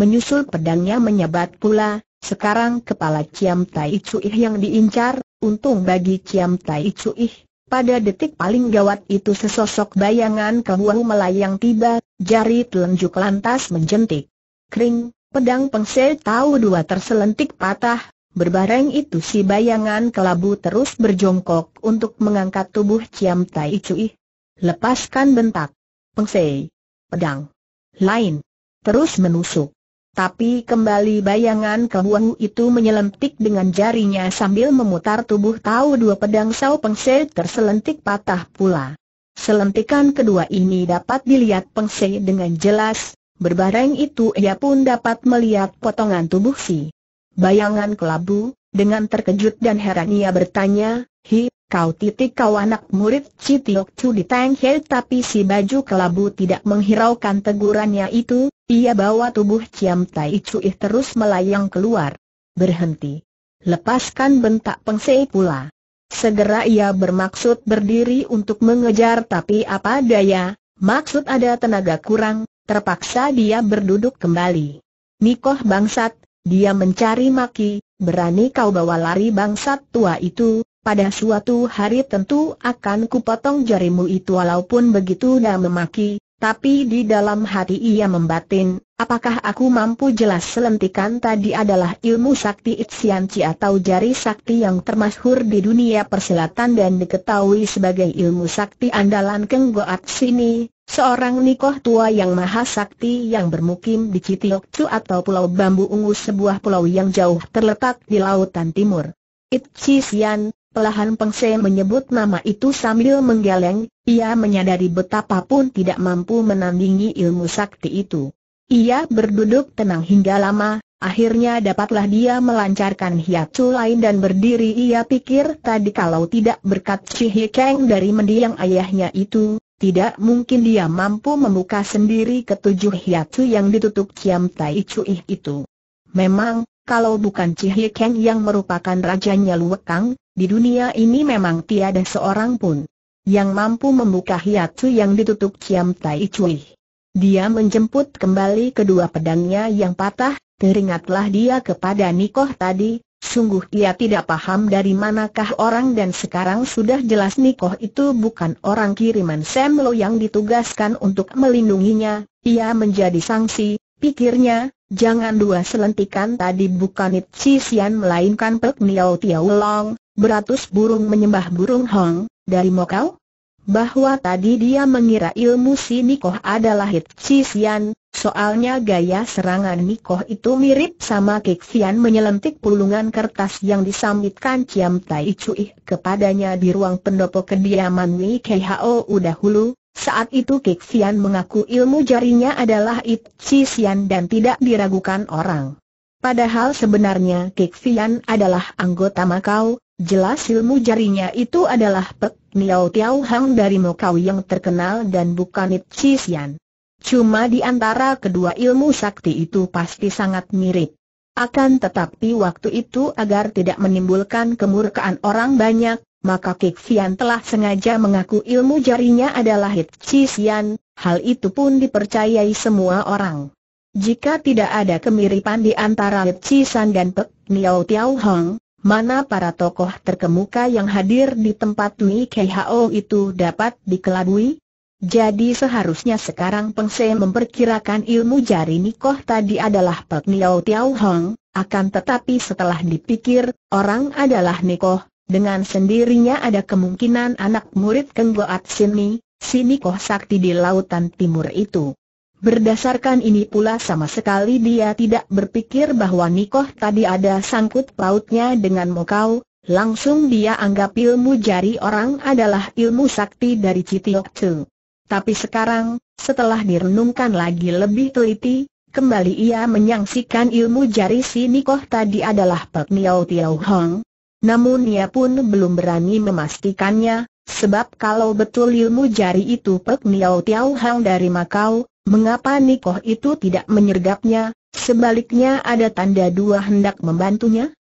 Menyusul pedangnya menyebat pula, sekarang kepala ciam Tai Cui yang diincar, Untung bagi Ciam Tai Cuih, pada detik paling gawat itu sesosok bayangan kehuau melayang tiba, jari telunjuk lantas menjentik. Kring, pedang pengse tahu dua terselentik patah, berbareng itu si bayangan kelabu terus berjongkok untuk mengangkat tubuh Ciam Tai Cuih. Lepaskan bentak. Pengse. Pedang. Lain. Terus menusuk. Tapi kembali bayangan kehuang itu menyelentik dengan jarinya sambil memutar tubuh tahu dua pedang Sao Se terselentik patah pula. Selentikan kedua ini dapat dilihat Se dengan jelas, berbareng itu ia pun dapat melihat potongan tubuh si bayangan kelabu, dengan terkejut dan heran ia bertanya, Hi, kau titik kau anak murid Citiok Chu di Tang He tapi si baju kelabu tidak menghiraukan tegurannya itu, ia bawa tubuh Ciam Tai Cui terus melayang keluar. Berhenti. Lepaskan bentak Pengsei pula. Segera ia bermaksud berdiri untuk mengejar tapi apa daya, maksud ada tenaga kurang, terpaksa dia berduduk kembali. Nikoh bangsat, dia mencari maki, berani kau bawa lari bangsat tua itu, pada suatu hari tentu akan kupotong jarimu itu walaupun begitu dah memaki, tapi di dalam hati ia membatin, apakah aku mampu jelas selentikan tadi adalah ilmu sakti Itsianci atau jari sakti yang termasyhur di dunia persilatan dan diketahui sebagai ilmu sakti andalan Keng Goat sini, Seorang nikoh tua yang maha sakti yang bermukim di Citiokcu atau Pulau Bambu Ungu sebuah pulau yang jauh terletak di lautan timur. Chi Sian, pelahan pengse menyebut nama itu sambil menggeleng, ia menyadari betapapun tidak mampu menandingi ilmu sakti itu. Ia berduduk tenang hingga lama, Akhirnya dapatlah dia melancarkan hiatsu lain dan berdiri ia pikir tadi kalau tidak berkat Chi Hikeng dari mendiang ayahnya itu, tidak mungkin dia mampu membuka sendiri ketujuh hiatus yang ditutup Ciam Tai Cui itu. Memang, kalau bukan Cihi Kang yang merupakan rajanya Luwekang, di dunia ini memang tiada seorang pun yang mampu membuka hiatus yang ditutup Ciam Tai Cui. Dia menjemput kembali kedua pedangnya yang patah, teringatlah dia kepada Nikoh tadi, Sungguh ia tidak paham dari manakah orang dan sekarang sudah jelas Nikoh itu bukan orang kiriman Sam Lo yang ditugaskan untuk melindunginya, ia menjadi sanksi, pikirnya, jangan dua selentikan tadi bukan Sian melainkan Pek Niao Tiao Long, beratus burung menyembah burung Hong, dari Mokau, bahwa tadi dia mengira ilmu si Nikoh adalah Hit Chisian, soalnya gaya serangan Nikoh itu mirip sama Kik Sian menyelentik pulungan kertas yang disambitkan Ciam Tai Cui kepadanya di ruang pendopo kediaman Wei Hao. dahulu. Saat itu Kik Sian mengaku ilmu jarinya adalah It Chisian dan tidak diragukan orang. Padahal sebenarnya Kik Sian adalah anggota Makau, Jelas ilmu jarinya itu adalah Pek Niao Tiao Hang dari Mokau yang terkenal dan bukan It Chisian. Cuma di antara kedua ilmu sakti itu pasti sangat mirip. Akan tetapi waktu itu agar tidak menimbulkan kemurkaan orang banyak, maka Kik Fian telah sengaja mengaku ilmu jarinya adalah It Chisian, hal itu pun dipercayai semua orang. Jika tidak ada kemiripan di antara It San dan Pek Niao Tiao Hang, mana para tokoh terkemuka yang hadir di tempat Mui KHO itu dapat dikelabui? Jadi seharusnya sekarang Peng Se memperkirakan ilmu jari Nikoh tadi adalah Pek Niao Tiao Hong, akan tetapi setelah dipikir, orang adalah Nikoh, dengan sendirinya ada kemungkinan anak murid Kenggoat Sini, si Nikoh Sakti di Lautan Timur itu. Berdasarkan ini pula sama sekali dia tidak berpikir bahwa Nikoh tadi ada sangkut pautnya dengan Mokau, langsung dia anggap ilmu jari orang adalah ilmu sakti dari Citiok Chu. Tapi sekarang, setelah direnungkan lagi lebih teliti, kembali ia menyaksikan ilmu jari si Nikoh tadi adalah Pek Niao Tiao Hong. Namun ia pun belum berani memastikannya, Sebab kalau betul ilmu jari itu Pek Miao Tiao Hang dari Makau, mengapa Nikoh itu tidak menyergapnya, sebaliknya ada tanda dua hendak membantunya?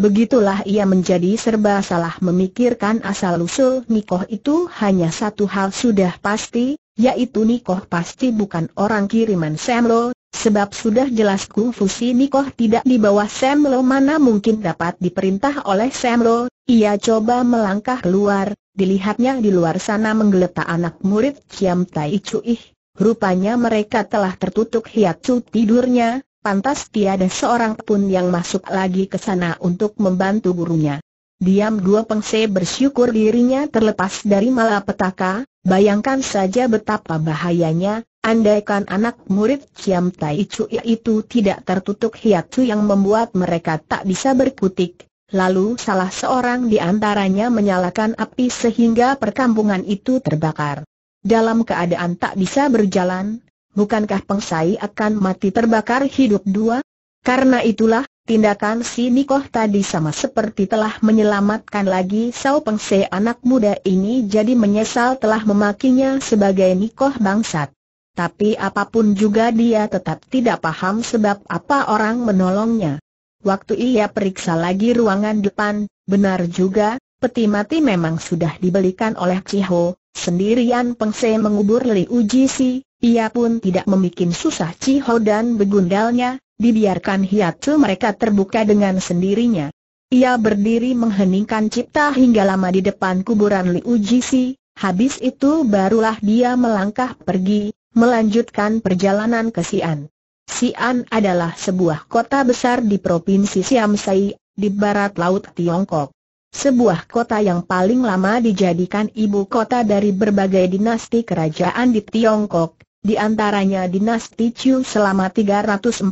Begitulah ia menjadi serba salah memikirkan asal-usul Nikoh itu hanya satu hal sudah pasti, yaitu Nikoh pasti bukan orang kiriman Semlo, sebab sudah jelas kungfusi Nikoh tidak di bawah Semlo mana mungkin dapat diperintah oleh Semlo, ia coba melangkah keluar, Dilihatnya di luar sana menggeletak anak murid Kiam Tai Cui. Rupanya mereka telah tertutup hiacu tidurnya, pantas tiada seorang pun yang masuk lagi ke sana untuk membantu gurunya. Diam dua pengse bersyukur dirinya terlepas dari malapetaka, bayangkan saja betapa bahayanya, andaikan anak murid Kiam Tai Cui itu tidak tertutup hiacu yang membuat mereka tak bisa berkutik, lalu salah seorang di antaranya menyalakan api sehingga perkampungan itu terbakar. Dalam keadaan tak bisa berjalan, bukankah pengsai akan mati terbakar hidup dua? Karena itulah, tindakan si Nikoh tadi sama seperti telah menyelamatkan lagi Sao Pengse anak muda ini jadi menyesal telah memakinya sebagai Nikoh bangsat. Tapi apapun juga dia tetap tidak paham sebab apa orang menolongnya. Waktu ia periksa lagi ruangan depan, benar juga, peti mati memang sudah dibelikan oleh Ciho, sendirian Se mengubur Li Uji Si, ia pun tidak membuat susah Ciho dan begundalnya, dibiarkan hiatu mereka terbuka dengan sendirinya. Ia berdiri mengheningkan cipta hingga lama di depan kuburan Li Uji Si, habis itu barulah dia melangkah pergi, melanjutkan perjalanan ke Sian. Xi'an adalah sebuah kota besar di Provinsi Siamsai, di barat laut Tiongkok. Sebuah kota yang paling lama dijadikan ibu kota dari berbagai dinasti kerajaan di Tiongkok, di antaranya dinasti Chu selama 342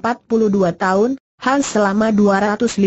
tahun, Han selama 215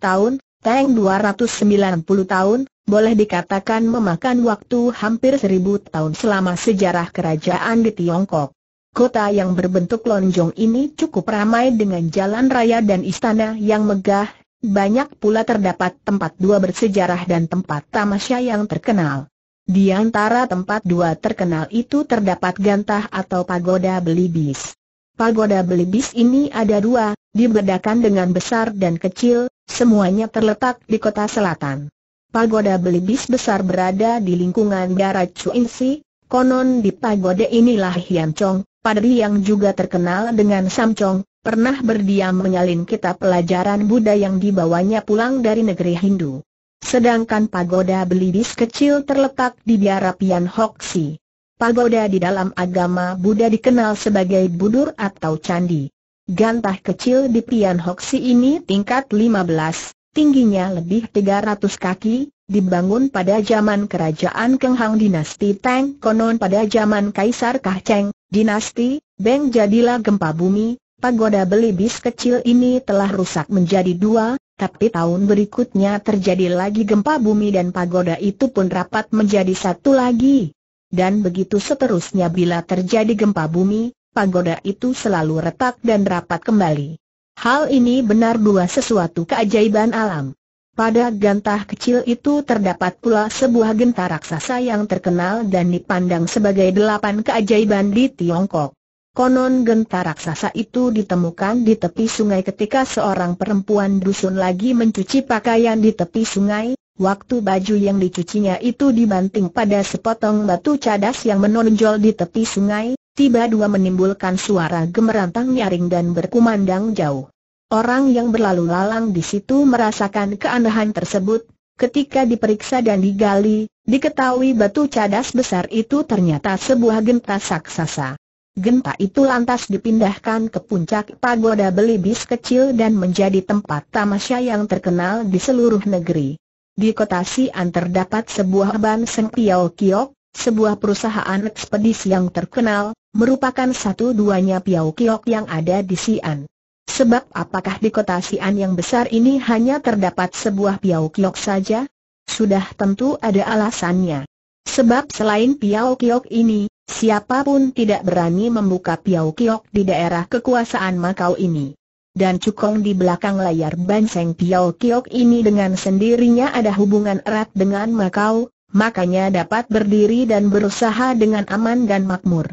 tahun, Tang 290 tahun, boleh dikatakan memakan waktu hampir seribu tahun selama sejarah kerajaan di Tiongkok. Kota yang berbentuk lonjong ini cukup ramai dengan jalan raya dan istana yang megah, banyak pula terdapat tempat dua bersejarah dan tempat tamasya yang terkenal. Di antara tempat dua terkenal itu terdapat gantah atau pagoda belibis. Pagoda belibis ini ada dua, dibedakan dengan besar dan kecil, semuanya terletak di kota selatan. Pagoda belibis besar berada di lingkungan darat Suinsi. konon di pagoda inilah Hiam Chong, Padri yang juga terkenal dengan Samcong, pernah berdiam menyalin kitab pelajaran Buddha yang dibawanya pulang dari negeri Hindu. Sedangkan pagoda belibis kecil terletak di biara Pian Hoksi. Pagoda di dalam agama Buddha dikenal sebagai budur atau candi. Gantah kecil di Pian Hoksi ini tingkat 15, tingginya lebih 300 kaki, dibangun pada zaman kerajaan Kenghang dinasti Tang konon pada zaman Kaisar Cheng. Dinasti, Beng jadilah gempa bumi, pagoda belibis kecil ini telah rusak menjadi dua, tapi tahun berikutnya terjadi lagi gempa bumi dan pagoda itu pun rapat menjadi satu lagi. Dan begitu seterusnya bila terjadi gempa bumi, pagoda itu selalu retak dan rapat kembali. Hal ini benar dua sesuatu keajaiban alam. Pada gantah kecil itu terdapat pula sebuah genta raksasa yang terkenal dan dipandang sebagai delapan keajaiban di Tiongkok. Konon genta raksasa itu ditemukan di tepi sungai ketika seorang perempuan dusun lagi mencuci pakaian di tepi sungai, waktu baju yang dicucinya itu dibanting pada sepotong batu cadas yang menonjol di tepi sungai, tiba dua menimbulkan suara gemerantang nyaring dan berkumandang jauh. Orang yang berlalu lalang di situ merasakan keanehan tersebut, ketika diperiksa dan digali, diketahui batu cadas besar itu ternyata sebuah genta saksasa. Genta itu lantas dipindahkan ke puncak pagoda belibis kecil dan menjadi tempat tamasya yang terkenal di seluruh negeri. Di kota Si'an terdapat sebuah ban Seng Piao Kiok, sebuah perusahaan ekspedisi yang terkenal, merupakan satu-duanya Piao Kiok yang ada di Si'an. Sebab apakah di kota Sian yang besar ini hanya terdapat sebuah Piau Kiok saja? Sudah tentu ada alasannya. Sebab selain Piau Kiok ini, siapapun tidak berani membuka Piau Kiok di daerah kekuasaan Makau ini. Dan Cukong di belakang layar banseng Piau Kiok ini dengan sendirinya ada hubungan erat dengan Makau, makanya dapat berdiri dan berusaha dengan aman dan makmur.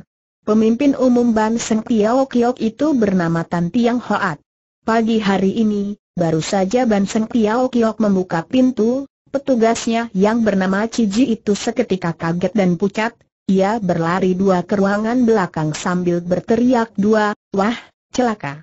Pemimpin umum Ban Seng Tiao Kiok itu bernama Tan Tiang Hoat. Pagi hari ini, baru saja Ban Seng Tiao Kiok membuka pintu, petugasnya yang bernama Ciji itu seketika kaget dan pucat, ia berlari dua ke ruangan belakang sambil berteriak dua, wah, celaka.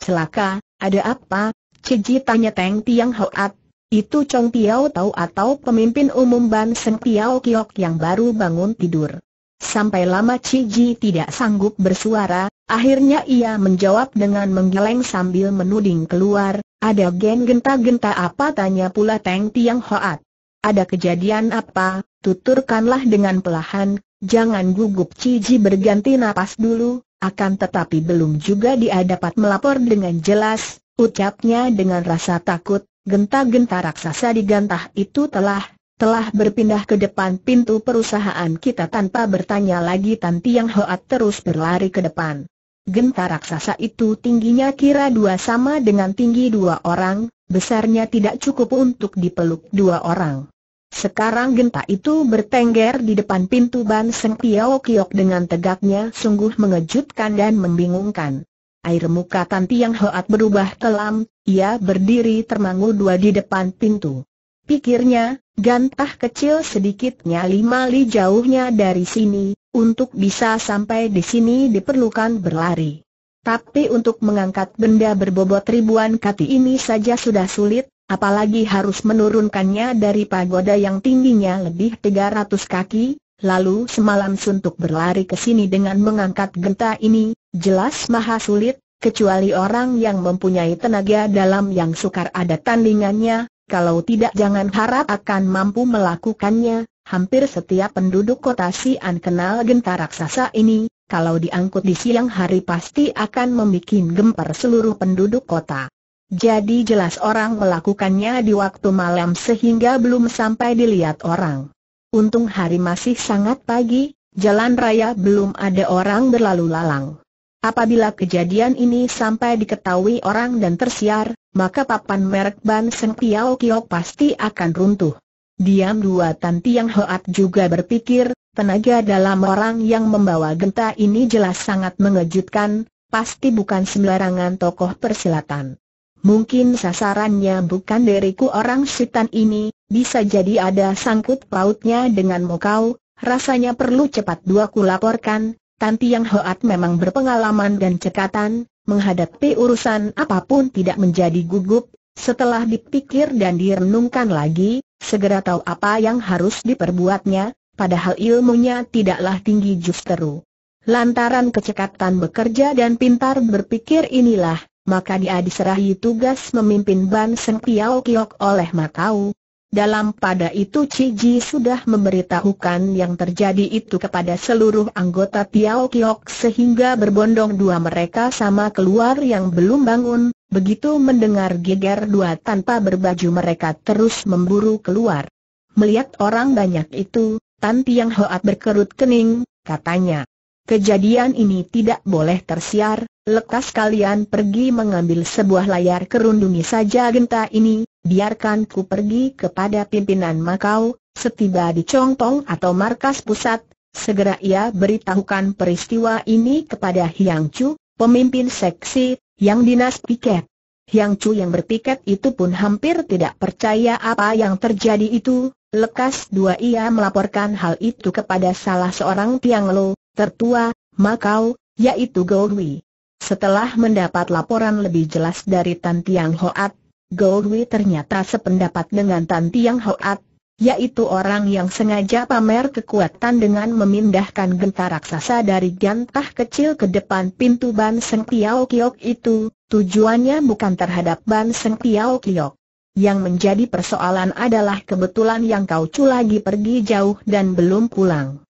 Celaka, ada apa? Ciji tanya Teng Tiang Hoat, itu Chong Tiao tahu atau pemimpin umum Ban Seng Tiao Kiok yang baru bangun tidur. Sampai lama Ciji tidak sanggup bersuara, akhirnya ia menjawab dengan menggeleng sambil menuding keluar, ada gen genta-genta apa tanya pula Teng Tiang Hoat. Ada kejadian apa, tuturkanlah dengan pelahan, jangan gugup Ciji berganti napas dulu, akan tetapi belum juga dia dapat melapor dengan jelas, ucapnya dengan rasa takut, genta-genta raksasa di gantah itu telah telah berpindah ke depan pintu perusahaan kita tanpa bertanya lagi Tan Tiang Hoat terus berlari ke depan. Genta raksasa itu tingginya kira dua sama dengan tinggi dua orang, besarnya tidak cukup untuk dipeluk dua orang. Sekarang genta itu bertengger di depan pintu Ban Seng Piao Kiok dengan tegaknya sungguh mengejutkan dan membingungkan. Air muka Tan Tiang Hoat berubah kelam, ia berdiri termangu dua di depan pintu. Pikirnya, Gantah kecil sedikitnya lima li jauhnya dari sini, untuk bisa sampai di sini diperlukan berlari. Tapi untuk mengangkat benda berbobot ribuan kati ini saja sudah sulit, apalagi harus menurunkannya dari pagoda yang tingginya lebih 300 kaki, lalu semalam suntuk berlari ke sini dengan mengangkat genta ini, jelas maha sulit, kecuali orang yang mempunyai tenaga dalam yang sukar ada tandingannya, kalau tidak jangan harap akan mampu melakukannya, hampir setiap penduduk kota Sian kenal gentar raksasa ini, kalau diangkut di siang hari pasti akan membuat gempar seluruh penduduk kota. Jadi jelas orang melakukannya di waktu malam sehingga belum sampai dilihat orang. Untung hari masih sangat pagi, jalan raya belum ada orang berlalu lalang. Apabila kejadian ini sampai diketahui orang dan tersiar, maka papan merek Ban Seng Piao Kiok pasti akan runtuh. Diam dua Tan Tiang Hoat juga berpikir, tenaga dalam orang yang membawa genta ini jelas sangat mengejutkan, pasti bukan sembarangan tokoh persilatan. Mungkin sasarannya bukan diriku orang setan ini, bisa jadi ada sangkut pautnya dengan Mokau, rasanya perlu cepat dua kulaporkan, Tanti yang Hoat memang berpengalaman dan cekatan, menghadapi urusan apapun tidak menjadi gugup, setelah dipikir dan direnungkan lagi, segera tahu apa yang harus diperbuatnya, padahal ilmunya tidaklah tinggi justru. Lantaran kecekatan bekerja dan pintar berpikir inilah, maka dia diserahi tugas memimpin Ban Seng Piao Kiok oleh Matau, dalam pada itu Ciji sudah memberitahukan yang terjadi itu kepada seluruh anggota Piao Kiok sehingga berbondong dua mereka sama keluar yang belum bangun, begitu mendengar geger dua tanpa berbaju mereka terus memburu keluar. Melihat orang banyak itu, Tan Tiang Hoat berkerut kening, katanya. Kejadian ini tidak boleh tersiar, lekas kalian pergi mengambil sebuah layar kerundungi saja genta ini, biarkan ku pergi kepada pimpinan Makau, setiba di tong atau markas pusat, segera ia beritahukan peristiwa ini kepada hiang Chu, pemimpin seksi, yang dinas piket. hiang Chu yang berpiket itu pun hampir tidak percaya apa yang terjadi itu, lekas dua ia melaporkan hal itu kepada salah seorang Tiang Lo, tertua, Makau, yaitu Gohui. Setelah mendapat laporan lebih jelas dari Tan Tiang Hoat, Goldwi ternyata sependapat dengan Tan Tiang Hoat, yaitu orang yang sengaja pamer kekuatan dengan memindahkan genta raksasa dari gantah kecil ke depan pintu Ban Seng Tiao Kiok itu, tujuannya bukan terhadap Ban Seng Tiao Kiok. Yang menjadi persoalan adalah kebetulan yang kau cu lagi pergi jauh dan belum pulang.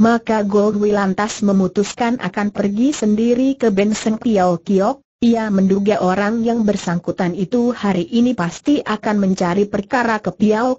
Maka Goldwi lantas memutuskan akan pergi sendiri ke seng Piao Kiok, ia menduga orang yang bersangkutan itu hari ini pasti akan mencari perkara ke Piao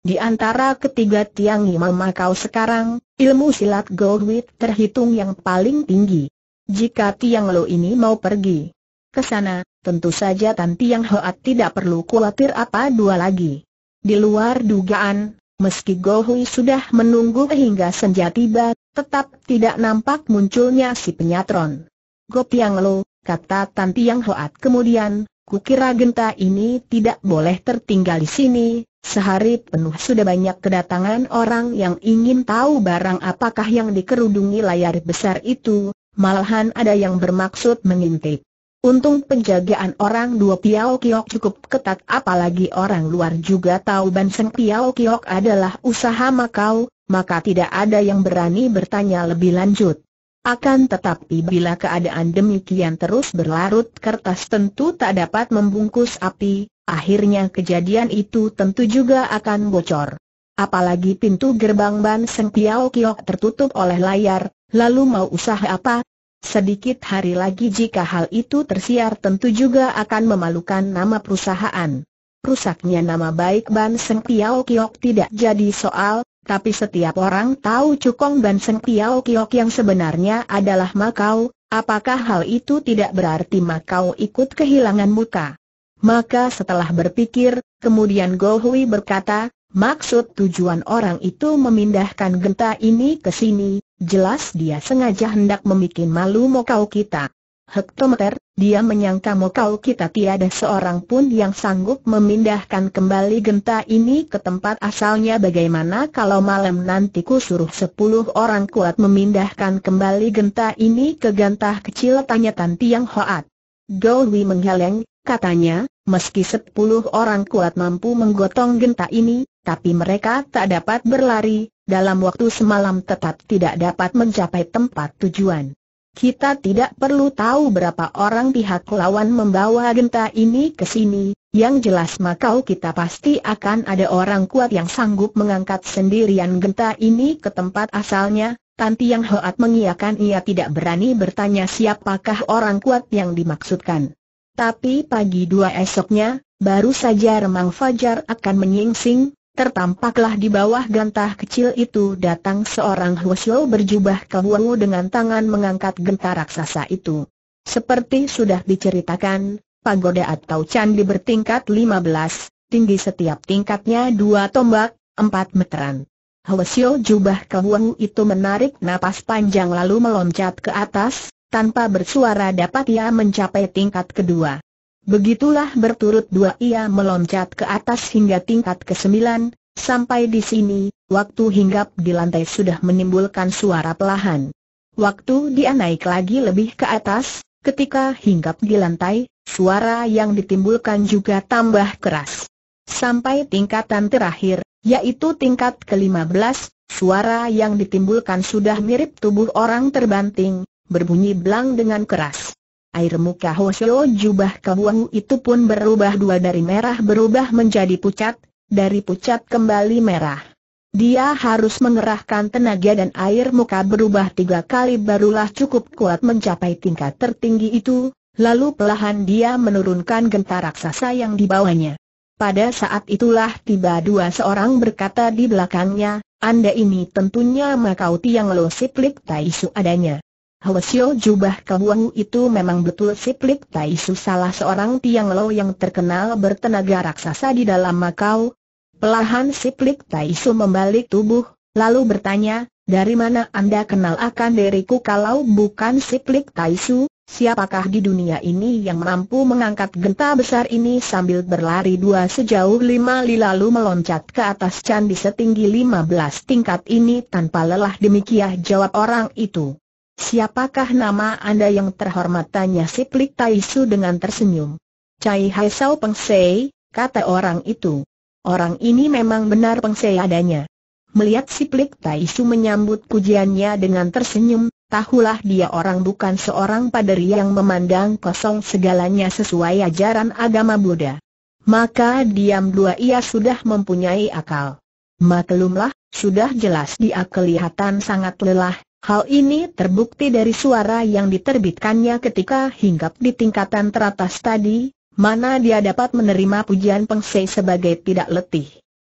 Di antara ketiga tiang imam Makau sekarang, ilmu silat Goldwit terhitung yang paling tinggi. Jika Tiang Lo ini mau pergi ke sana, tentu saja Tan Tiang Hoat tidak perlu khawatir apa dua lagi. Di luar dugaan, meski Gohui sudah menunggu hingga senja tiba, tetap tidak nampak munculnya si penyatron. Go Lo, kata Tan Tiang Hoat kemudian, kukira genta ini tidak boleh tertinggal di sini, sehari penuh sudah banyak kedatangan orang yang ingin tahu barang apakah yang dikerudungi layar besar itu, malahan ada yang bermaksud mengintip. Untung penjagaan orang dua Piao Kiok cukup ketat apalagi orang luar juga tahu Banseng Piao Kiok adalah usaha Makau, maka tidak ada yang berani bertanya lebih lanjut. Akan tetapi bila keadaan demikian terus berlarut kertas tentu tak dapat membungkus api, akhirnya kejadian itu tentu juga akan bocor. Apalagi pintu gerbang Ban Seng Piao Kiok tertutup oleh layar, lalu mau usaha apa? Sedikit hari lagi jika hal itu tersiar tentu juga akan memalukan nama perusahaan. Rusaknya nama baik Ban Seng Piao Kiok tidak jadi soal, tapi setiap orang tahu Cukong Ban Seng Piao Kiok yang sebenarnya adalah Makau, apakah hal itu tidak berarti Makau ikut kehilangan muka? Maka setelah berpikir, kemudian Go Hui berkata, maksud tujuan orang itu memindahkan genta ini ke sini, jelas dia sengaja hendak membuat malu makau kita hektometer, dia menyangka mokau kita tiada seorang pun yang sanggup memindahkan kembali genta ini ke tempat asalnya bagaimana kalau malam nanti ku suruh sepuluh orang kuat memindahkan kembali genta ini ke gantah kecil tanya Tanti yang Hoat. Gowi menggeleng, katanya, meski sepuluh orang kuat mampu menggotong genta ini, tapi mereka tak dapat berlari, dalam waktu semalam tetap tidak dapat mencapai tempat tujuan. Kita tidak perlu tahu berapa orang pihak lawan membawa genta ini ke sini, yang jelas makau kita pasti akan ada orang kuat yang sanggup mengangkat sendirian genta ini ke tempat asalnya, Tanti Yang Hoat mengiakan ia tidak berani bertanya siapakah orang kuat yang dimaksudkan. Tapi pagi dua esoknya, baru saja Remang Fajar akan menyingsing, Tertampaklah di bawah gantah kecil itu datang seorang Huosyo berjubah kewu dengan tangan mengangkat gentar raksasa itu. Seperti sudah diceritakan, pagoda atau candi bertingkat 15, tinggi setiap tingkatnya dua tombak, empat meteran. Huosyo jubah kewu itu menarik napas panjang lalu meloncat ke atas, tanpa bersuara dapat ia mencapai tingkat kedua. Begitulah berturut dua ia meloncat ke atas hingga tingkat ke sembilan. sampai di sini, waktu hinggap di lantai sudah menimbulkan suara pelahan. Waktu dia naik lagi lebih ke atas, ketika hinggap di lantai, suara yang ditimbulkan juga tambah keras. Sampai tingkatan terakhir, yaitu tingkat ke-15, suara yang ditimbulkan sudah mirip tubuh orang terbanting, berbunyi belang dengan keras. Air muka Hoshio jubah kebuahu itu pun berubah dua dari merah berubah menjadi pucat, dari pucat kembali merah. Dia harus mengerahkan tenaga dan air muka berubah tiga kali barulah cukup kuat mencapai tingkat tertinggi itu, lalu perlahan dia menurunkan genta raksasa yang dibawanya. Pada saat itulah tiba dua seorang berkata di belakangnya, Anda ini tentunya Makauti yang Lo Siplik Tai Su adanya. Hwasyo Jubah Kehuang itu memang betul Siplik Taisu salah seorang Tiang Lo yang terkenal bertenaga raksasa di dalam Makau. Pelahan Siplik Taisu membalik tubuh, lalu bertanya, dari mana Anda kenal akan diriku kalau bukan Siplik Taisu, siapakah di dunia ini yang mampu mengangkat genta besar ini sambil berlari dua sejauh lima li lalu meloncat ke atas candi setinggi lima belas tingkat ini tanpa lelah demikian jawab orang itu. Siapakah nama Anda yang terhormat? Tanya si Plik Taisu dengan tersenyum. Cai Hai Sao Peng Sei, kata orang itu. Orang ini memang benar Peng Sei adanya. Melihat Siplik Plik Taisu menyambut pujiannya dengan tersenyum, tahulah dia orang bukan seorang paderi yang memandang kosong segalanya sesuai ajaran agama Buddha. Maka diam dua ia sudah mempunyai akal. Maklumlah, sudah jelas dia kelihatan sangat lelah, Hal ini terbukti dari suara yang diterbitkannya ketika hinggap di tingkatan teratas tadi, mana dia dapat menerima pujian Pengsei sebagai tidak letih.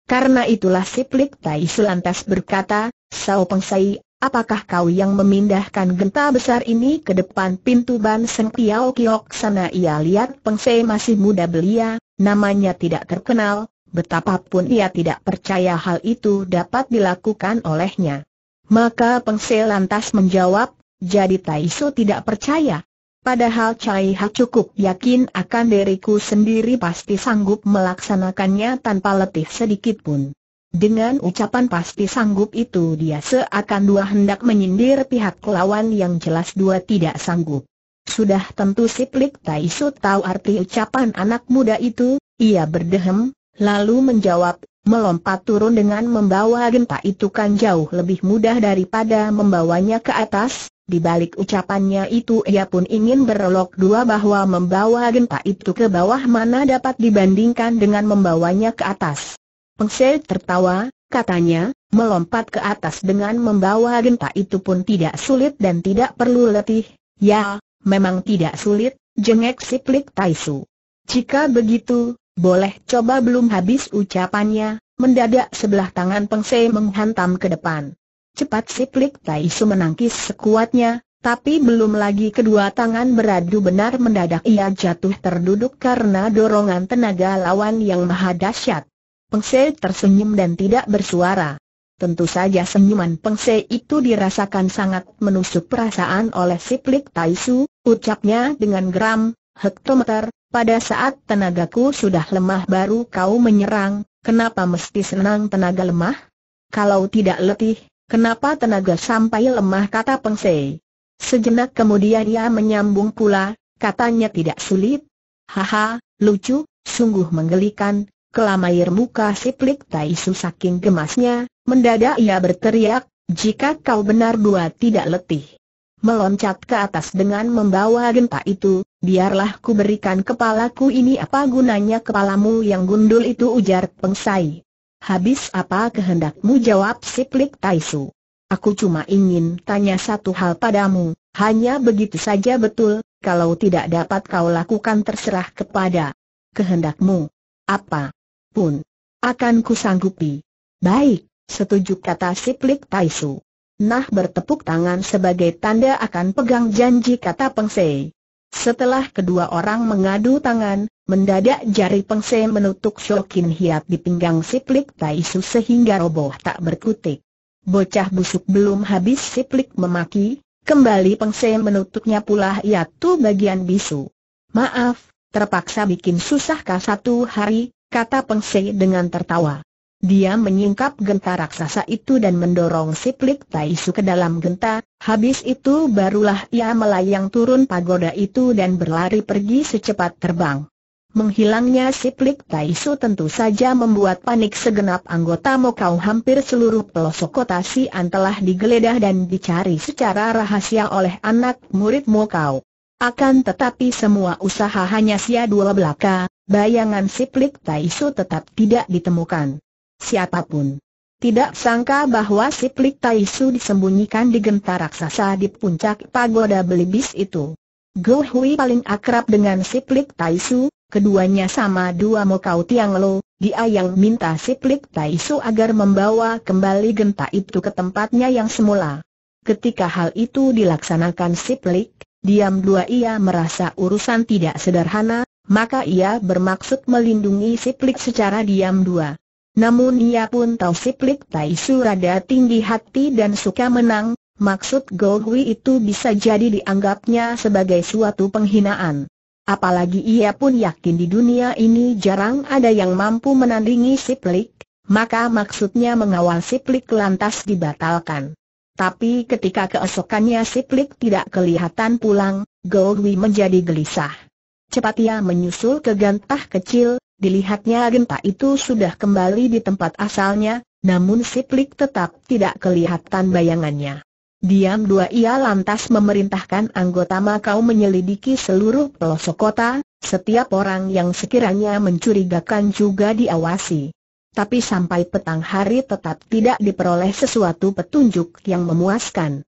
Karena itulah Siplik Plik Tai selantas berkata, Sao Pengsei, apakah kau yang memindahkan genta besar ini ke depan pintu Ban Seng Kiao Kiok sana ia lihat Pengsei masih muda belia, namanya tidak terkenal, betapapun ia tidak percaya hal itu dapat dilakukan olehnya. Maka pengsel lantas menjawab, jadi Taisu tidak percaya. Padahal Cai Hak cukup yakin akan diriku sendiri pasti sanggup melaksanakannya tanpa letih sedikitpun. Dengan ucapan pasti sanggup itu dia seakan dua hendak menyindir pihak lawan yang jelas dua tidak sanggup. Sudah tentu siplik Plik Taisu tahu arti ucapan anak muda itu, ia berdehem, lalu menjawab, Melompat turun dengan membawa genta itu kan jauh lebih mudah daripada membawanya ke atas, di balik ucapannya itu ia pun ingin berelok dua bahwa membawa genta itu ke bawah mana dapat dibandingkan dengan membawanya ke atas. Pengsel tertawa, katanya, melompat ke atas dengan membawa genta itu pun tidak sulit dan tidak perlu letih, ya, memang tidak sulit, jengek siplik Taisu. Jika begitu, boleh coba belum habis ucapannya, mendadak sebelah tangan Peng Sei menghantam ke depan. Cepat siplik Plik Tai Su menangkis sekuatnya, tapi belum lagi kedua tangan beradu benar mendadak ia jatuh terduduk karena dorongan tenaga lawan yang maha dahsyat. Peng Sei tersenyum dan tidak bersuara. Tentu saja senyuman pengse itu dirasakan sangat menusuk perasaan oleh siplik Plik Taisu, ucapnya dengan geram, hektometer, pada saat tenagaku sudah lemah baru kau menyerang, kenapa mesti senang tenaga lemah? Kalau tidak letih, kenapa tenaga sampai lemah kata Pengse? Sejenak kemudian ia menyambung pula, katanya tidak sulit. Haha, lucu, sungguh menggelikan, kelam muka si Plik Taisu saking gemasnya, mendadak ia berteriak, jika kau benar dua tidak letih. Meloncat ke atas dengan membawa genta itu, biarlah ku berikan kepalaku ini apa gunanya kepalamu yang gundul itu ujar pengsai. Habis apa kehendakmu jawab Siplik Taisu. Aku cuma ingin tanya satu hal padamu, hanya begitu saja betul, kalau tidak dapat kau lakukan terserah kepada kehendakmu. Apa pun akan kusanggupi. Baik, setuju kata Siplik Taisu. Nah bertepuk tangan sebagai tanda akan pegang janji kata Pengsei. Setelah kedua orang mengadu tangan, mendadak jari pengse menutup Shokin Hiat di pinggang Siplik Taisu sehingga roboh tak berkutik. Bocah busuk belum habis Siplik memaki, kembali pengse menutupnya pula yaitu bagian bisu. Maaf, terpaksa bikin susah kah satu hari, kata pengse dengan tertawa. Dia menyingkap genta raksasa itu dan mendorong siplik Taisu ke dalam genta, habis itu barulah ia melayang turun pagoda itu dan berlari pergi secepat terbang. Menghilangnya siplik Taisu tentu saja membuat panik segenap anggota Mokau hampir seluruh pelosok kota Sian telah digeledah dan dicari secara rahasia oleh anak murid Mokau. Akan tetapi semua usaha hanya sia dua belaka, bayangan siplik Taisu tetap tidak ditemukan siapapun. Tidak sangka bahwa si Plik Taisu disembunyikan di genta raksasa di puncak pagoda belibis itu. Go Hui paling akrab dengan si Plik Taisu, keduanya sama dua Mokau Tiang Lo, dia yang minta si Plik Taisu agar membawa kembali genta itu ke tempatnya yang semula. Ketika hal itu dilaksanakan si Plik, diam dua ia merasa urusan tidak sederhana, maka ia bermaksud melindungi si Plik secara diam dua. Namun ia pun tahu si Plik Tai Su rada tinggi hati dan suka menang, maksud Gogui itu bisa jadi dianggapnya sebagai suatu penghinaan. Apalagi ia pun yakin di dunia ini jarang ada yang mampu menandingi si maka maksudnya mengawal si lantas dibatalkan. Tapi ketika keesokannya si tidak kelihatan pulang, Gogui menjadi gelisah. Cepat ia menyusul ke gantah kecil, Dilihatnya genta itu sudah kembali di tempat asalnya, namun Siplik tetap tidak kelihatan bayangannya. Diam dua ia lantas memerintahkan anggota Makau menyelidiki seluruh pelosok kota, setiap orang yang sekiranya mencurigakan juga diawasi. Tapi sampai petang hari tetap tidak diperoleh sesuatu petunjuk yang memuaskan.